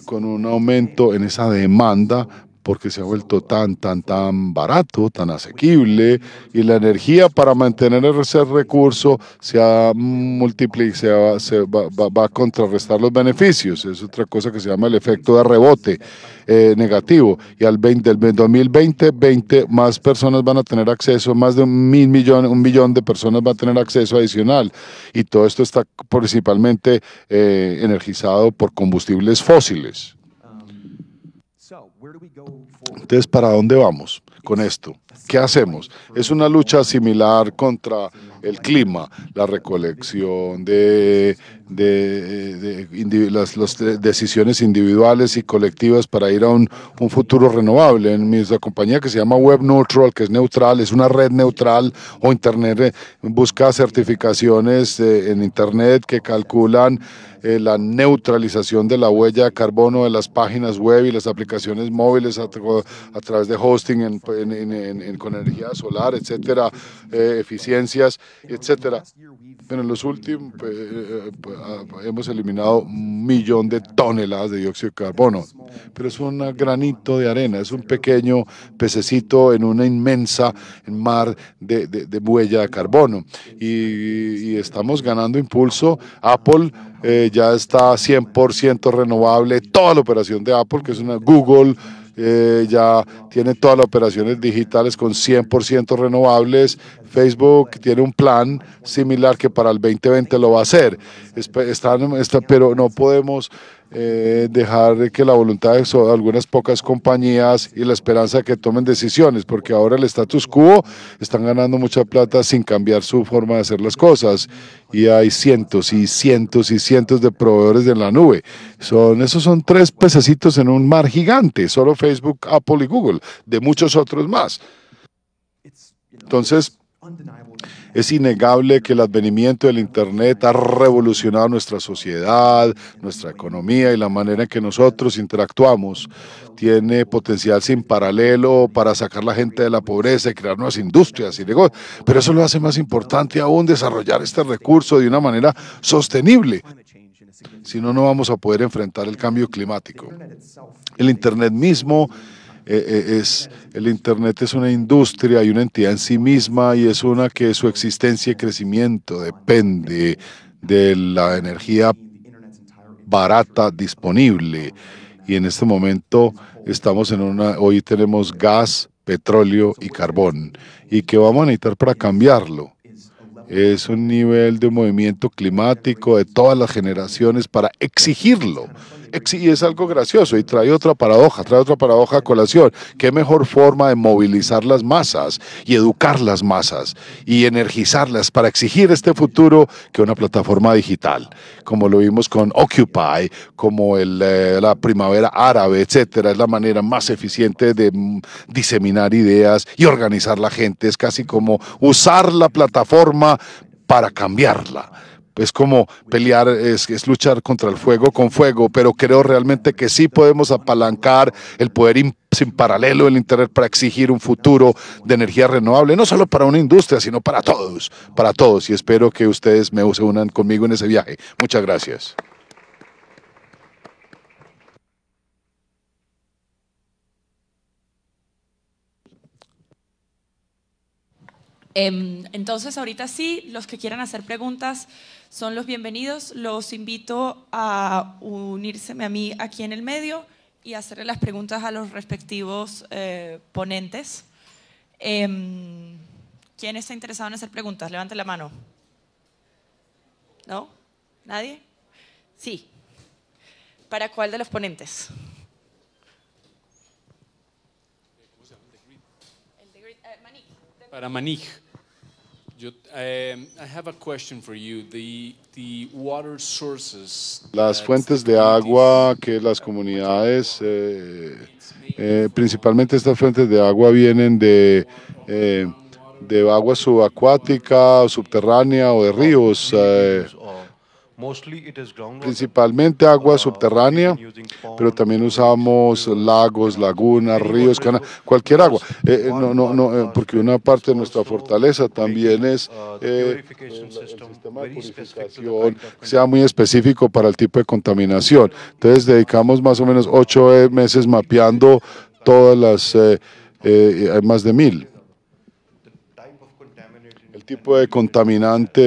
con un aumento en esa demanda porque se ha vuelto tan, tan, tan barato, tan asequible, y la energía para mantener ese recurso se ha multiplicado, se va, a contrarrestar los beneficios. Es otra cosa que se llama el efecto de rebote eh, negativo. Y al 20, del 2020, 20 más personas van a tener acceso, más de un mil millón, un millón de personas van a tener acceso adicional. Y todo esto está principalmente eh, energizado por combustibles fósiles. Entonces, ¿para dónde vamos con esto? ¿Qué hacemos? Es una lucha similar contra el clima, la recolección de, de, las, decisiones individuales y colectivas para ir a un, futuro renovable. En mi compañía que se llama Web Neutral, que es neutral, es una red neutral o Internet, eh, busca certificaciones eh, en Internet que calculan eh, la neutralización de la huella de carbono de las páginas web y las aplicaciones móviles a, través de hosting con energía solar, etcétera, eh, eficiencias, etcétera en los últimos eh, eh, eh, hemos eliminado un millón de toneladas de dióxido de carbono, pero es un granito de arena, es un pequeño pececito en una inmensa mar de, huella de carbono. Y, estamos ganando impulso. Apple ya está 100% renovable, toda la operación de Apple, que es una Google. Eh, ya tiene todas las operaciones digitales con 100% renovables. Facebook tiene un plan similar que para el 2020 lo va a hacer. pero no podemos eh, dejar que la voluntad de algunas pocas compañías y la esperanza de que tomen decisiones, porque ahora el status quo están ganando mucha plata sin cambiar su forma de hacer las cosas y hay cientos y cientos y cientos de proveedores de la nube. Son, esos son tres pesacitos en un mar gigante, solo Facebook, Apple y Google, de muchos otros más. Entonces, es innegable que el advenimiento del Internet ha revolucionado nuestra sociedad, nuestra economía y la manera en que nosotros interactuamos. Tiene potencial sin paralelo para sacar a la gente de la pobreza y crear nuevas industrias y negocios. Pero eso lo hace más importante aún desarrollar este recurso de una manera sostenible. Si no, no vamos a poder enfrentar el cambio climático. El Internet mismo eh, eh, es, el Internet es una industria y una entidad en sí misma y es una que su existencia y crecimiento depende de la energía barata disponible. Y en este momento estamos en una, hoy tenemos gas, petróleo y carbón. ¿Y que vamos a necesitar para cambiarlo? Es un nivel de movimiento climático de todas las generaciones para exigirlo y es algo gracioso y trae otra paradoja, trae otra paradoja a colación. ¿Qué mejor forma de movilizar las masas y educar las masas y energizarlas para exigir este futuro que una plataforma digital, como lo vimos con Occupy, como eh, la primavera árabe, etcétera? Es la manera más eficiente de mm, diseminar ideas y organizar la gente. Es casi como usar la plataforma para cambiarla es como pelear, es, luchar contra el fuego con fuego, pero creo realmente que sí podemos apalancar el poder sin paralelo del Internet para exigir un futuro de energía renovable, no solo para una industria, sino para todos, para todos. Y espero que ustedes me se unan conmigo en ese viaje. Muchas gracias. Em, entonces, ahorita sí, los que quieran hacer preguntas, son los bienvenidos. Los invito a unírseme a mí aquí en el medio y hacerle las preguntas a los respectivos eh, ponentes. Em, ¿Quién está interesado en hacer preguntas? Levante la mano. ¿No? ¿Nadie? Sí. ¿Para cuál de los ponentes? El Para Manig. Las fuentes de agua que las comunidades, eh, eh, principalmente estas fuentes de agua vienen de, eh, de agua subacuática subterránea o de ríos principalmente agua uh, subterránea, pero también usamos lagos, lagunas, ríos, cana, cualquier agua, eh, eh, no, no, no, eh, porque una parte de nuestra fortaleza también es uh, eh, el sistema de purificación, sea muy específico para el tipo de contaminación. Entonces dedicamos más o menos ocho meses mapeando todas las, hay más de mil tipo de contaminante,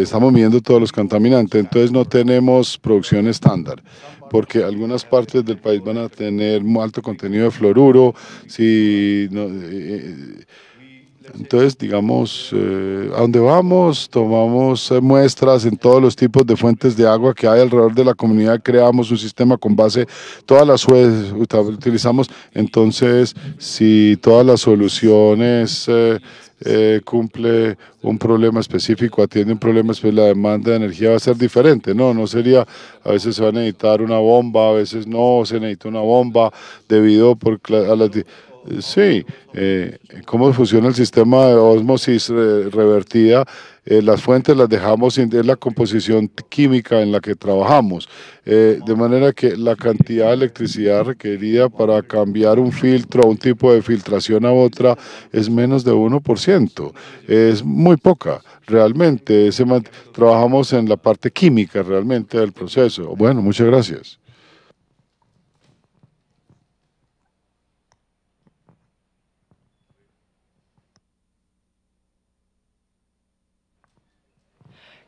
estamos midiendo todos los contaminantes, entonces no tenemos producción estándar, porque algunas partes del país van a tener alto contenido de fluoruro, si eh, eh, entonces, digamos, eh, a donde vamos, tomamos muestras en todos los tipos de fuentes de agua que hay alrededor de la comunidad, creamos un sistema con base, todas las utilizamos, entonces, si todas las soluciones eh, cumple un problema específico, atiende un problema específico, pues, la demanda de energía va a ser diferente, no, no sería, a veces se va a necesitar una bomba, a veces no se necesita una bomba debido por, a las... Sí, eh, cómo funciona el sistema de osmosis revertida eh, las fuentes las dejamos, en la composición química en la que trabajamos, eh, de manera que la cantidad de electricidad requerida para cambiar un filtro, un tipo de filtración a otra, es menos de 1%, es muy poca realmente. trabajamos en la parte química realmente del proceso. Bueno, muchas gracias.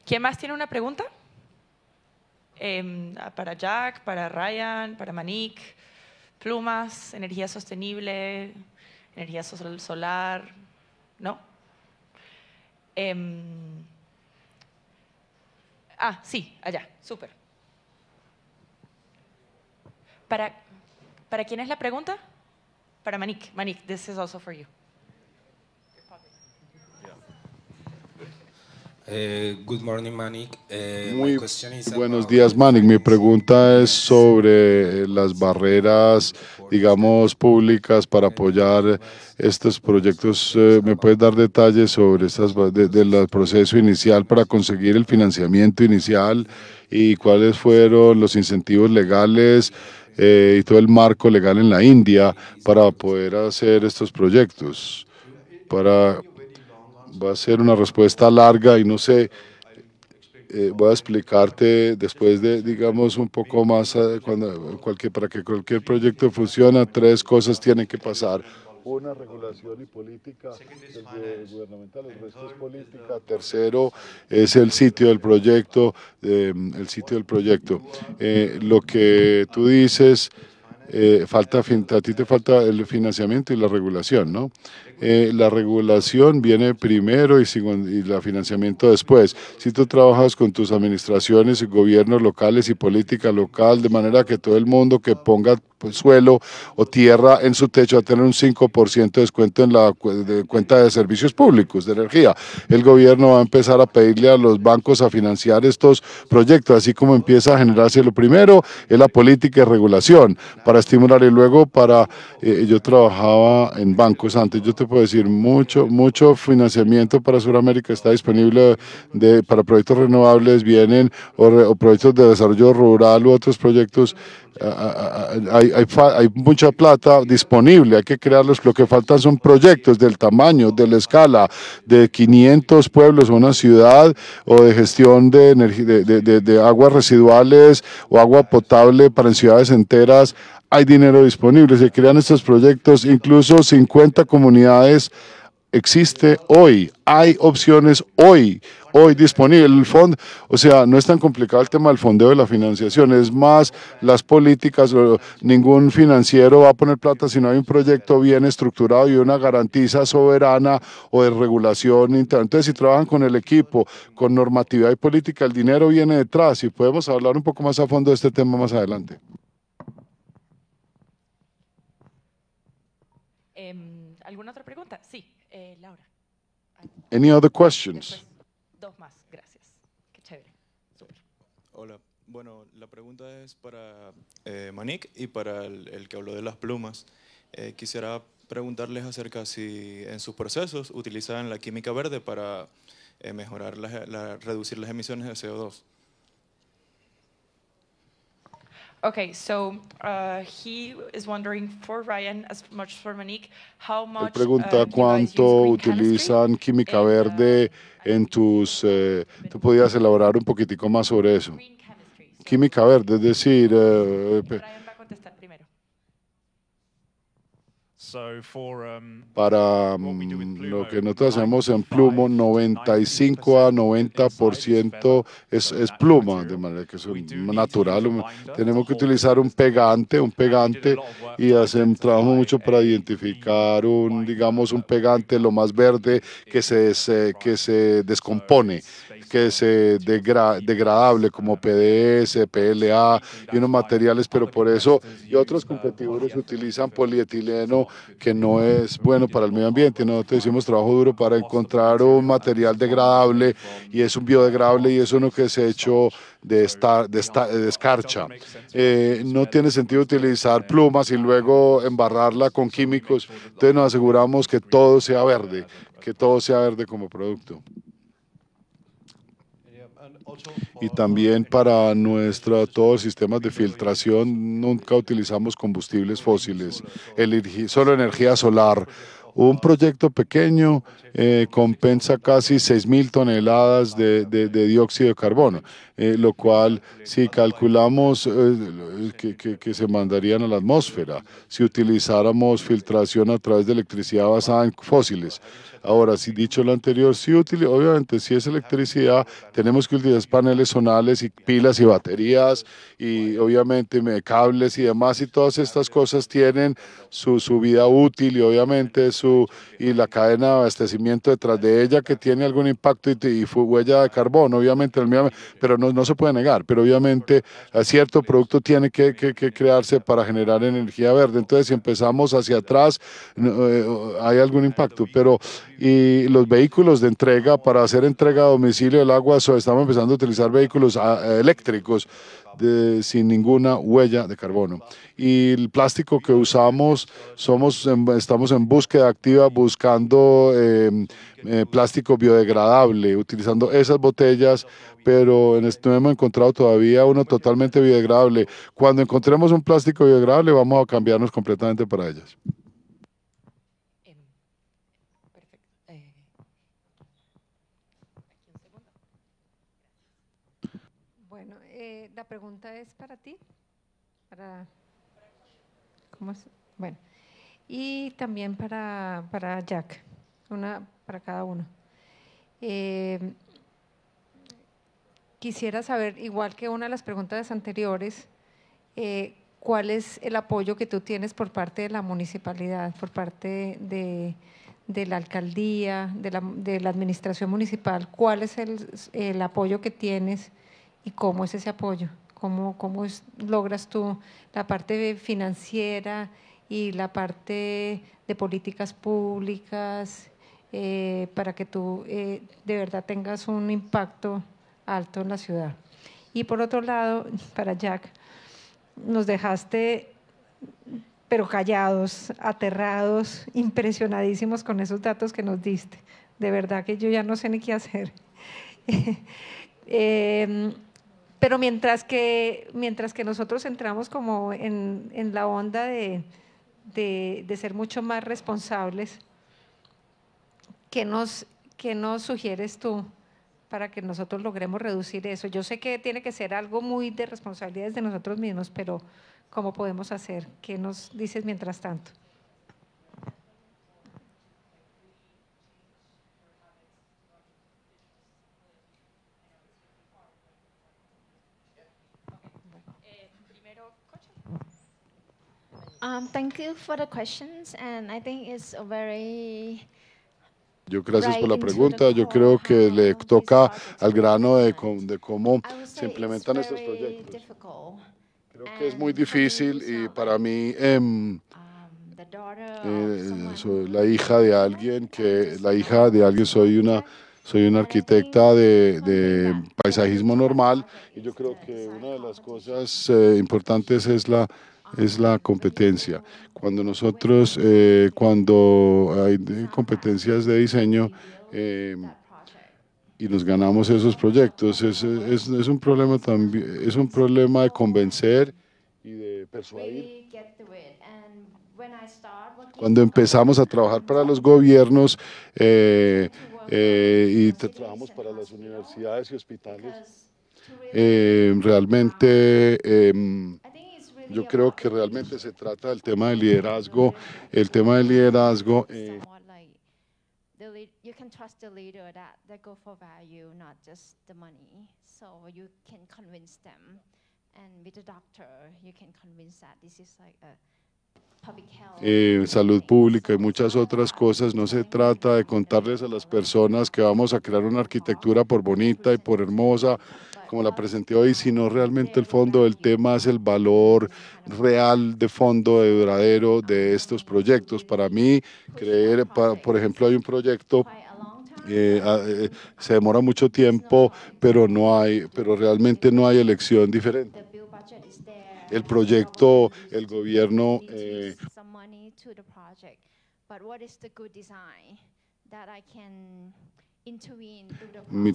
¿Quién más tiene una pregunta? Em, ah, para Jack, para Ryan, para Manik, plumas, energía sostenible, energía solar, ¿no? Em, ah, sí, allá, súper. Para, ¿Para quién es la pregunta? Para Manik. Manik, this is also for you. Eh, good morning, eh, buenos días, Manik. Mi pregunta es sobre eh, las barreras, digamos, públicas para apoyar estos proyectos. ¿Me puedes dar detalles sobre estas del proceso inicial para conseguir el financiamiento inicial y cuáles fueron los incentivos legales y todo el marco legal en la India para poder hacer estos proyectos? Para va a ser una respuesta larga y no sé, eh, voy a explicarte después de, digamos, un poco más, eh, cuando, cualquier, para que cualquier proyecto funcione, tres cosas tienen que pasar. Una, regulación y política gubernamental, el resto es política. Tercero, es el sitio del proyecto, em, el sitio del proyecto. Eh, lo que tú dices, falta, a ti te falta el financiamiento y la regulación, ¿no? Eh, la regulación viene primero y, el la financiamiento después. Si tú trabajas con tus administraciones y gobiernos locales y política local, de manera que todo el mundo que ponga pues, suelo o tierra en su techo va a tener un 5% de descuento en la cuenta de servicios públicos de energía. El gobierno va a empezar a pedirle a los bancos a financiar estos proyectos, así como empieza a generarse lo primero, es la política y regulación para estimular y luego para, eh, yo trabajaba en bancos antes, yo te puedo decir? Mucho, mucho financiamiento para Sudamérica está disponible para proyectos renovables, vienen o, proyectos de desarrollo rural u otros proyectos. Ah, ah, ah, hay, hay, mucha plata disponible, hay que crearlos. Lo que faltan son proyectos del tamaño, de la escala, de 500 pueblos o una ciudad, o de gestión de, de, de, de aguas residuales o agua potable para ciudades enteras hay dinero disponible, se crean estos proyectos, incluso 50 comunidades existe hoy, hay opciones hoy, hoy disponible. El fondo, o sea, no es tan complicado el tema del fondeo de la financiación, es más las políticas, ningún financiero va a poner plata si no hay un proyecto bien estructurado y una garantiza soberana o de regulación interna. Entonces, si trabajan con el equipo, con normatividad y política, el dinero viene detrás y podemos hablar un poco más a fondo de este tema más adelante. Any other questions? Pues, dos más, gracias. Qué chévere. Hola. Bueno, la pregunta es para eh, Manik y para el, que habló de las plumas. Eh, quisiera preguntarles acerca si en sus procesos utilizan la química verde para eh, mejorar la, reducir las emisiones de CO2. Okay, so uh, he is wondering for Ryan as much for Monique, how much, Él pregunta uh, cuánto utilizan química uh, verde en tus. Eh, ¿Tú podías elaborar un poquitico más sobre eso? Química verde, es decir, eh, Um, para mm, lo que nosotros hacemos en Plumo, 95 a 90% es, es pluma, de manera que es natural. Tenemos que utilizar un pegante, un pegante, y hacemos, trabajo mucho para identificar un, digamos, un pegante lo más verde que se que se descompone que se degradable como PDS, PLA y unos materiales, pero por eso y otros competidores utilizan polietileno que no es bueno para el medio ambiente. Nosotros hicimos trabajo duro para encontrar un material degradable y es un biodegradable y es uno que se ha hecho de, estar de, escarcha. Eh, no tiene sentido utilizar plumas y luego embarrarla con químicos. Entonces nos aseguramos que todo sea verde, que todo sea verde como producto y también para nuestra todos sistemas de filtración nunca utilizamos combustibles fósiles, solo energía solar. Un proyecto pequeño eh, compensa casi 6.000 toneladas de, dióxido de carbono, eh, lo cual si calculamos eh, que, se mandarían a la atmósfera si utilizáramos filtración a través de electricidad basada en fósiles. Ahora, si dicho lo anterior, sí, útil, obviamente, si es electricidad, tenemos que utilizar paneles zonales y pilas y baterías y obviamente cables y demás y todas estas cosas tienen su, vida útil y obviamente su y la cadena de abastecimiento detrás de ella que tiene algún impacto y, huella de carbón, obviamente, el pero no, se puede negar, pero obviamente cierto producto tiene que, que crearse para generar energía verde. Entonces, si empezamos hacia atrás, eh, hay algún impacto, pero y los vehículos de entrega para hacer entrega a domicilio del agua, estamos empezando a utilizar vehículos ah, eléctricos sin ninguna huella de carbono. Y el plástico que usamos, somos estamos en búsqueda activa buscando em, eh, plástico biodegradable, utilizando esas botellas, pero en este, no hemos encontrado todavía uno totalmente biodegradable. Cuando encontremos un plástico biodegradable, vamos a cambiarnos completamente para ellas. para ti? ¿cómo Bueno, y también para, para Jack, una para cada uno. Eh, quisiera saber, igual que una de las preguntas anteriores, eh, ¿cuál es el apoyo que tú tienes por parte de la municipalidad, por parte de, la alcaldía, de la, administración municipal? ¿Cuál es el apoyo que tienes y cómo es ese apoyo? cómo, logras tú la parte financiera y la parte de políticas públicas eh, para que tú eh, de verdad tengas un impacto alto en la ciudad. Y por otro lado, [LAUGHS] para Jack, nos dejaste pero callados, aterrados, impresionadísimos con esos datos que nos diste. De verdad que yo ya no sé ni qué hacer. [LAUGHS] eh, pero mientras que, mientras que nosotros entramos como en, la onda de, ser mucho más responsables, ¿qué nos, qué nos sugieres tú? para que nosotros logremos reducir eso. Yo sé que tiene que ser algo muy de responsabilidades de nosotros mismos, pero ¿cómo podemos hacer? ¿Qué nos dices mientras tanto? yo gracias por la pregunta. Yo creo que um, le toca al grano de, cómo se implementan estos proyectos. Creo que es muy difícil y para mí em, um, eh, soy la hija de alguien que la hija de alguien soy una soy una arquitecta de, paisajismo normal y yo creo que una de las cosas eh, importantes es la es la competencia. Cuando nosotros, eh, cuando hay competencias de diseño eh, y nos ganamos esos proyectos, es, un problema también, es un problema de convencer y de persuadir. Cuando empezamos a trabajar para los gobiernos eh, y trabajamos para las universidades y hospitales, realmente em, yo creo que realmente se trata del tema del liderazgo, el tema del liderazgo. And doctor, you can convince that this is like a eh, salud pública y muchas otras cosas. No se trata de contarles a las personas que vamos a crear una arquitectura por bonita y por hermosa, como la presenté hoy, sino realmente el fondo del tema es el valor real de fondo, de duradero de estos proyectos. Para mí, creer, por ejemplo, hay un proyecto que eh, eh, se demora mucho tiempo, pero no hay, pero realmente no hay elección diferente el proyecto, el gobierno. Eh,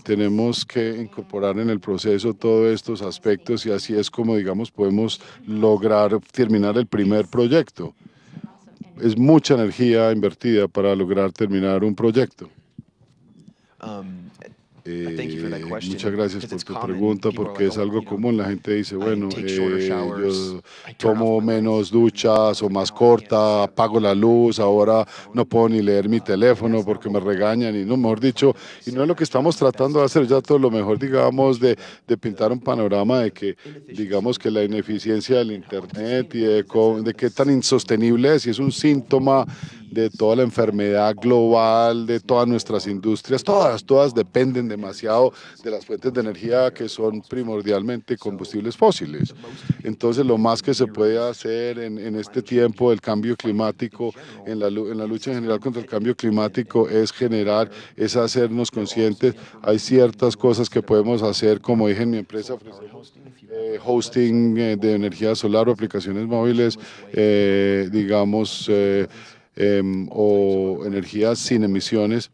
tenemos que incorporar en el proceso todos estos aspectos y así es como, digamos, podemos lograr terminar el primer proyecto. Es mucha energía invertida para lograr terminar un proyecto. Um, eh, muchas gracias por tu pregunta porque es oh, algo común. La gente dice, bueno, eh, yo tomo menos duchas o más corta, apago la luz, ahora no puedo ni leer mi teléfono porque me regañan y no, mejor dicho, y no es lo que estamos tratando de hacer, ya todo lo mejor, digamos, de, pintar un panorama de que, digamos, que la ineficiencia del Internet y de, de qué tan insostenible es y es un síntoma de toda la enfermedad global, de todas nuestras industrias, todas, todas dependen demasiado de las fuentes de energía que son primordialmente combustibles fósiles. Entonces, lo más que se puede hacer en, este tiempo del cambio climático, en la, en la lucha general contra el cambio climático, es generar, es hacernos conscientes. Hay ciertas cosas que podemos hacer, como dije en mi empresa, eh, hosting eh, de energía solar o aplicaciones móviles, eh, digamos, em, o energías sin emisiones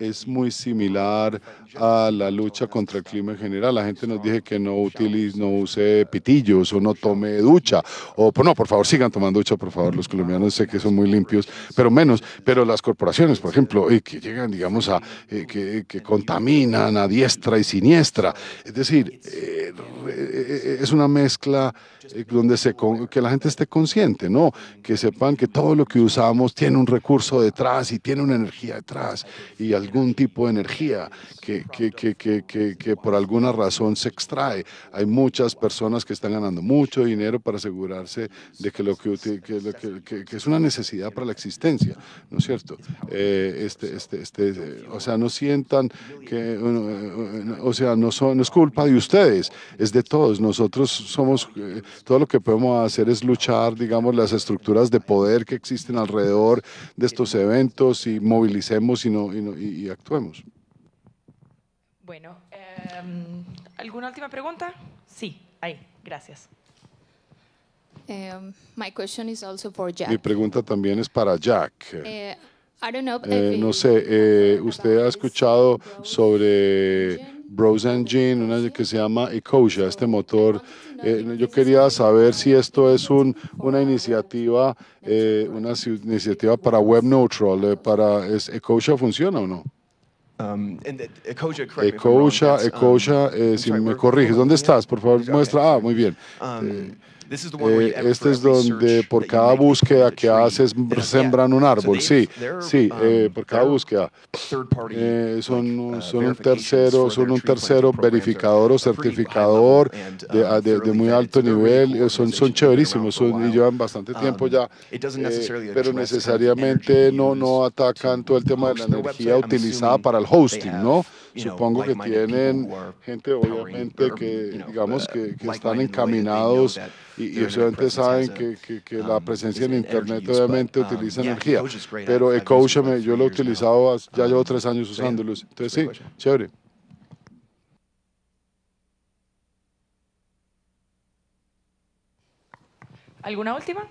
es muy similar a la lucha contra el clima en general. La gente nos dice que no utilice, no use pitillos o no tome ducha. O no, por favor, sigan tomando ducha, por favor. Los colombianos sé que son muy limpios, pero menos. Pero las corporaciones, por ejemplo, eh, que llegan, digamos, a eh, que, contaminan a diestra y siniestra. Es decir, eh, es una mezcla eh, donde se que la gente esté consciente, ¿no? Que sepan que todo lo que usamos tiene un recurso detrás y tiene una energía detrás y algún tipo de energía que, que, que, que, que por alguna razón se extrae. Hay muchas personas que están ganando mucho dinero para asegurarse de que lo que, es una necesidad para la existencia, ¿no es cierto? Eh, este, este, este, eh, o sea, no sientan que, o sea, no, son, no es culpa de ustedes, es de todos. Nosotros somos todo lo que podemos hacer es luchar, digamos, las estructuras de poder que existen alrededor de estos eventos y movilicemos y, y, actuemos. Bueno, em, ¿alguna última pregunta? Sí, ahí, gracias. Em, Mi pregunta también es para Jack. Eh, eh, no sé, eh, ¿usted ha escuchado sobre Bros Engine, una que se llama Ecosia, este motor. Eh, yo quería saber si esto es un, una iniciativa, eh, una iniciativa para web neutral, eh, para es, Ecosia funciona o no? Um, Ecosia, Ecosia, um, si me corriges, ¿dónde estás? Por favor, muestra. Ah, muy bien. Um, eh, este es donde por cada búsqueda que haces sembran un árbol, sí, sí, por cada búsqueda. son, son, un tercero, son un tercero verificador o certificador de, muy alto nivel, son, son chéverísimos, son, y llevan bastante um, tiempo ya, eh, pero necesariamente no, no atacan todo el tema de la energía utilizada para el hosting, ¿no? Supongo que tienen gente, obviamente, que digamos uh, que, están encaminados y, obviamente saben que, la um, presencia en Internet obviamente um, utiliza energía. Pero coach, yo lo he utilizado, ya llevo tres años usándolos. Entonces, sí, chévere. ¿Alguna última?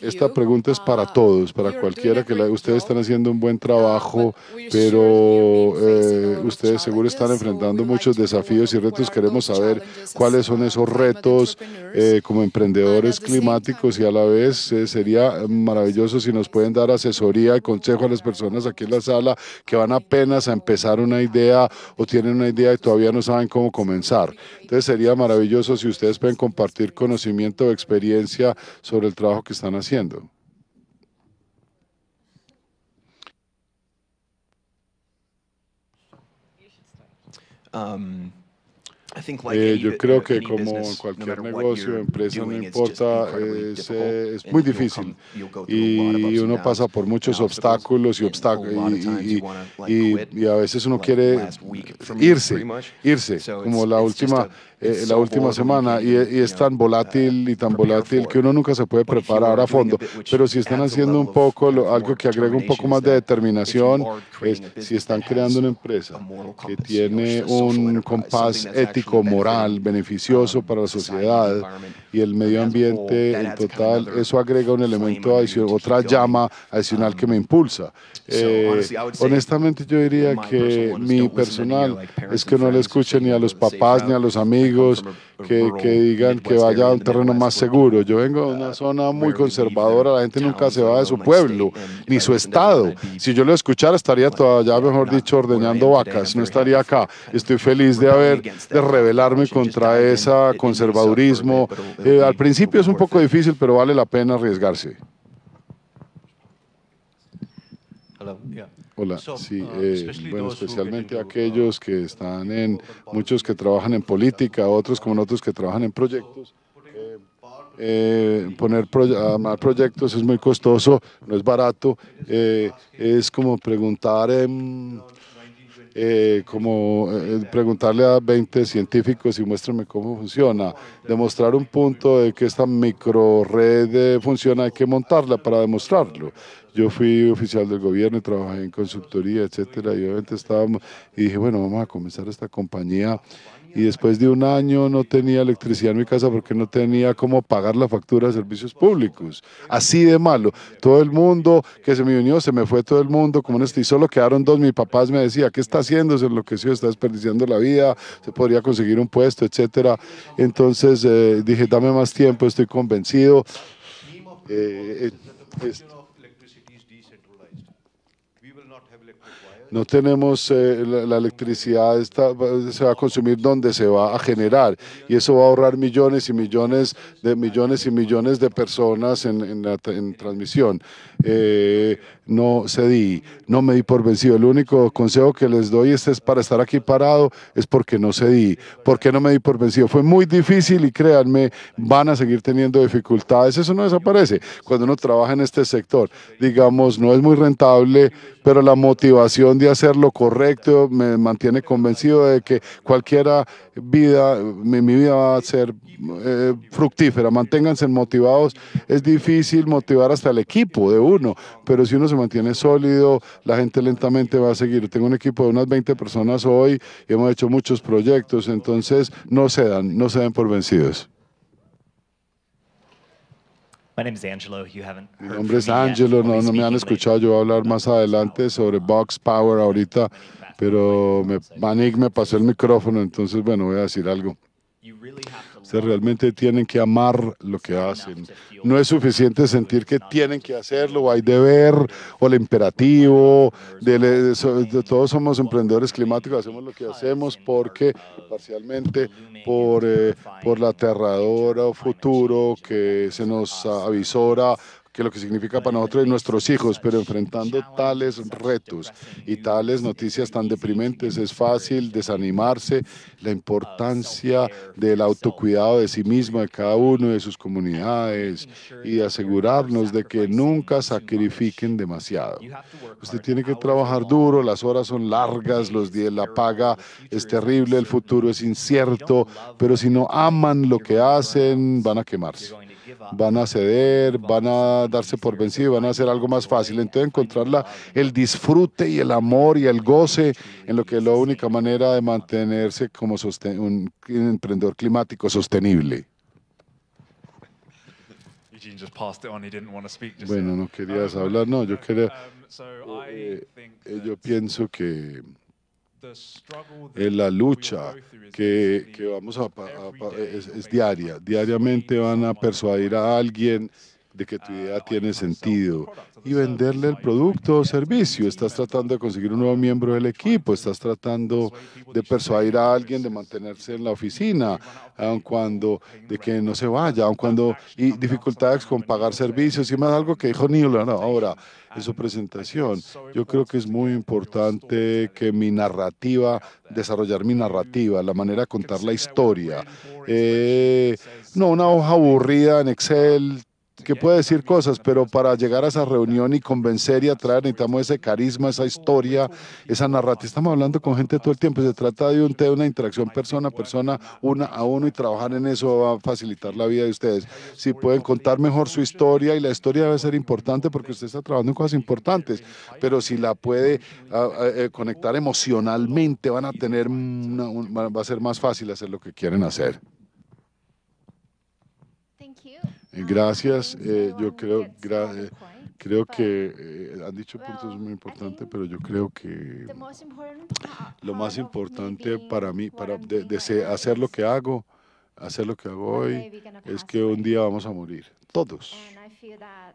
Esta pregunta es para ah, todos, para cualquiera que ustedes están haciendo un buen trabajo, pero eh, ustedes seguro están enfrentando muchos desafíos y retos. Queremos saber cuáles son esos retos eh, como emprendedores uh, climáticos y a la vez eh, sería maravilloso si nos pueden dar asesoría y consejo a las personas aquí en la sala que van apenas a empezar una idea o tienen una idea y todavía no saben cómo comenzar. Entonces sería maravilloso si ustedes pueden compartir conocimiento o experiencia sobre el trabajo que están haciendo. Um, eh, yo creo que como cualquier negocio, empresa, no importa, eh, es, muy difícil. Y uno pasa por muchos obstáculos y obstáculos y a veces uno quiere irse, irse, como la última eh, la última semana y, e, es tan volátil uh, y tan volátil que uno nunca se puede preparar a fondo. Pero si están haciendo un poco algo que agrega un poco más de determinación, es si están creando una empresa que tiene un compás ético, moral, uh, beneficioso para la sociedad y el medio ambiente en total, eso agrega un elemento adicional, otra llama adicional um, que me impulsa. Eh, honestamente yo diría que mi personal es que no le escuche ni a los papás ni a los amigos, que, digan que vaya a un terreno más seguro. Yo vengo de una ah, zona muy conservadora, la gente nunca se va de su pueblo, ni su estado. Si yo lo escuchara, estaría todavía, mejor dicho, ordeñando vacas, no estaría acá. Estoy feliz de haber, de rebelarme contra ese conservadurismo. Eh, al principio es un poco difícil, pero vale la pena arriesgarse. Hola, sí, ah, eh, bueno, especialmente aquellos que están en, muchos que trabajan en política, otros como nosotros que trabajan en proyectos. Eh, poner proyectos es muy costoso, no es barato, eh, es como preguntar... en… Eh, como eh, preguntarle a 20 científicos y muéstrame cómo funciona. Demostrar un punto de que esta micro red eh, funciona, hay que montarla para demostrarlo. Yo fui oficial del gobierno y trabajé en consultoría, etcétera, obviamente estábamos, y dije, bueno, vamos a comenzar esta compañía y después de un año no tenía electricidad en mi casa porque no tenía cómo pagar la factura de servicios públicos. Así de malo. Todo el mundo que se me unió, se me fue todo el mundo, como no estoy solo, quedaron dos. Mi papá me decía, ¿qué está haciendo? Se enloqueció, está desperdiciando la vida, se podría conseguir un puesto, etcétera. Entonces eh, dije, dame más tiempo, estoy convencido. Eh, eh No tenemos eh, la, electricidad, está, se va a consumir donde se va a generar y eso va a ahorrar millones y millones de millones y millones de personas en transmisión. Eh, no cedí, no me di por vencido. El único consejo que les doy es, es para estar aquí parado, es porque no cedí, porque no me di por vencido. Fue muy difícil y créanme, van a seguir teniendo dificultades. Eso no desaparece cuando uno trabaja en este sector. Digamos, no es muy rentable, pero la motivación de hacer lo correcto me mantiene convencido de que cualquiera vida, mi, vida va a ser eh, fructífera. Manténganse motivados. Es difícil motivar hasta el equipo de uno, pero si uno se mantiene sólido, la gente lentamente va a seguir. Tengo un equipo de unas 20 personas hoy y hemos hecho muchos proyectos, entonces no se dan, no se den por vencidos. Angelo. Mi nombre es Angelo, no, no, me han escuchado, yo voy a hablar más adelante sobre Box Power ahorita, pero me, Manik me pasó el micrófono, entonces bueno, voy a decir algo realmente tienen que amar lo que hacen. No es suficiente sentir que tienen que hacerlo, hay deber, o el imperativo. todos somos emprendedores climáticos, hacemos lo que hacemos porque, parcialmente, por, eh, por la aterradora futuro que se nos avisora que lo que significa para nosotros y nuestros hijos, pero enfrentando tales retos y tales noticias tan deprimentes es fácil desanimarse la importancia del autocuidado de sí mismo, de cada uno de sus comunidades y asegurarnos de que nunca sacrifiquen demasiado. Usted tiene que trabajar duro, las horas son largas, los días la paga es terrible, el futuro es incierto, pero si no aman lo que hacen, van a quemarse van a ceder, van a darse por vencido, van a hacer algo más fácil. Entonces encontrar el disfrute y el amor y el goce en lo que es la única manera de mantenerse como un emprendedor climático sostenible. Bueno, no querías hablar, no, yo um, quería... Um, eh, eh, yo pienso que en la lucha que, vamos a, es, es diaria. Diariamente van a persuadir a alguien de que tu idea ah, tiene sentido y venderle el producto o servicio. Estás tratando de conseguir un nuevo miembro del equipo, estás tratando de persuadir a alguien de mantenerse en la oficina, aun cuando de que no se vaya, aun cuando y dificultades con pagar ¿eh? servicios y más algo que dijo Neil ahora en su presentación. Yo creo que es muy importante que mi narrativa, desarrollar mi narrativa, la manera de contar la historia. Eh, no una hoja aburrida en Excel que puede decir cosas, pero para llegar a esa reunión y convencer y atraer necesitamos ese carisma, esa historia, esa narrativa. Estamos hablando con gente todo el tiempo. Se trata de, un, una interacción persona a persona, una a uno, y trabajar en eso va a facilitar la vida de ustedes. Si pueden contar mejor su historia, y la historia debe ser importante porque usted está trabajando en cosas importantes, pero si la puede ah, eh, eh, conectar emocionalmente, van a tener va a ser más fácil hacer lo que quieren hacer. Eh, gracias. Eh, yo creo, eh, creo que han dicho puntos muy importantes, pero yo creo que lo más importante para mí, para hacer lo que hago, hacer lo que hago hoy, es que un día vamos a morir, todos.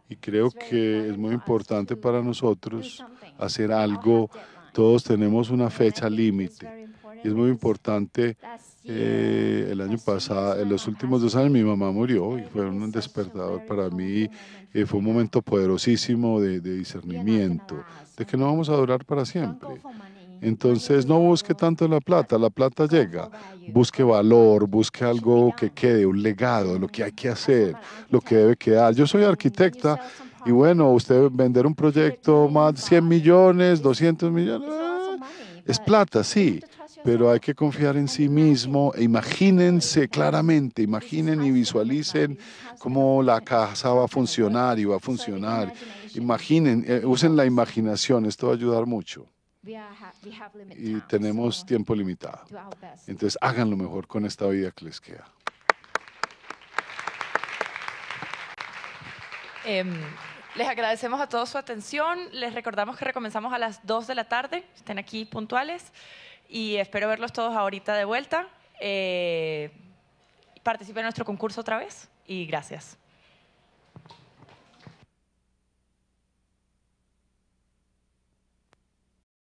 Y creo que es muy importante para nosotros hacer algo. Todos tenemos una fecha límite. Y es muy importante eh, el año pasado, en los últimos dos años, mi mamá murió y fue un despertador para mí. Eh, fue un momento poderosísimo de, discernimiento, de que no vamos a durar para siempre. Entonces no busque tanto la plata, la plata llega. Busque valor, busque algo que quede, un legado, lo que hay que hacer, lo que debe quedar. Yo soy arquitecta y bueno, usted vender un proyecto más de 100 millones, 200 millones, eh, es plata, sí, pero hay que confiar en sí mismo. E imagínense claramente, imaginen y visualicen cómo la casa va a funcionar y va a funcionar. Imaginen, eh, usen la imaginación, esto va a ayudar mucho. Y tenemos tiempo limitado. Entonces, hagan lo mejor con esta vida que les queda. Em, les agradecemos a todos su atención. Les recordamos que recomenzamos a las 2 de la tarde. Estén aquí puntuales y espero verlos todos ahorita de vuelta. Eh, participe en nuestro concurso otra vez y gracias.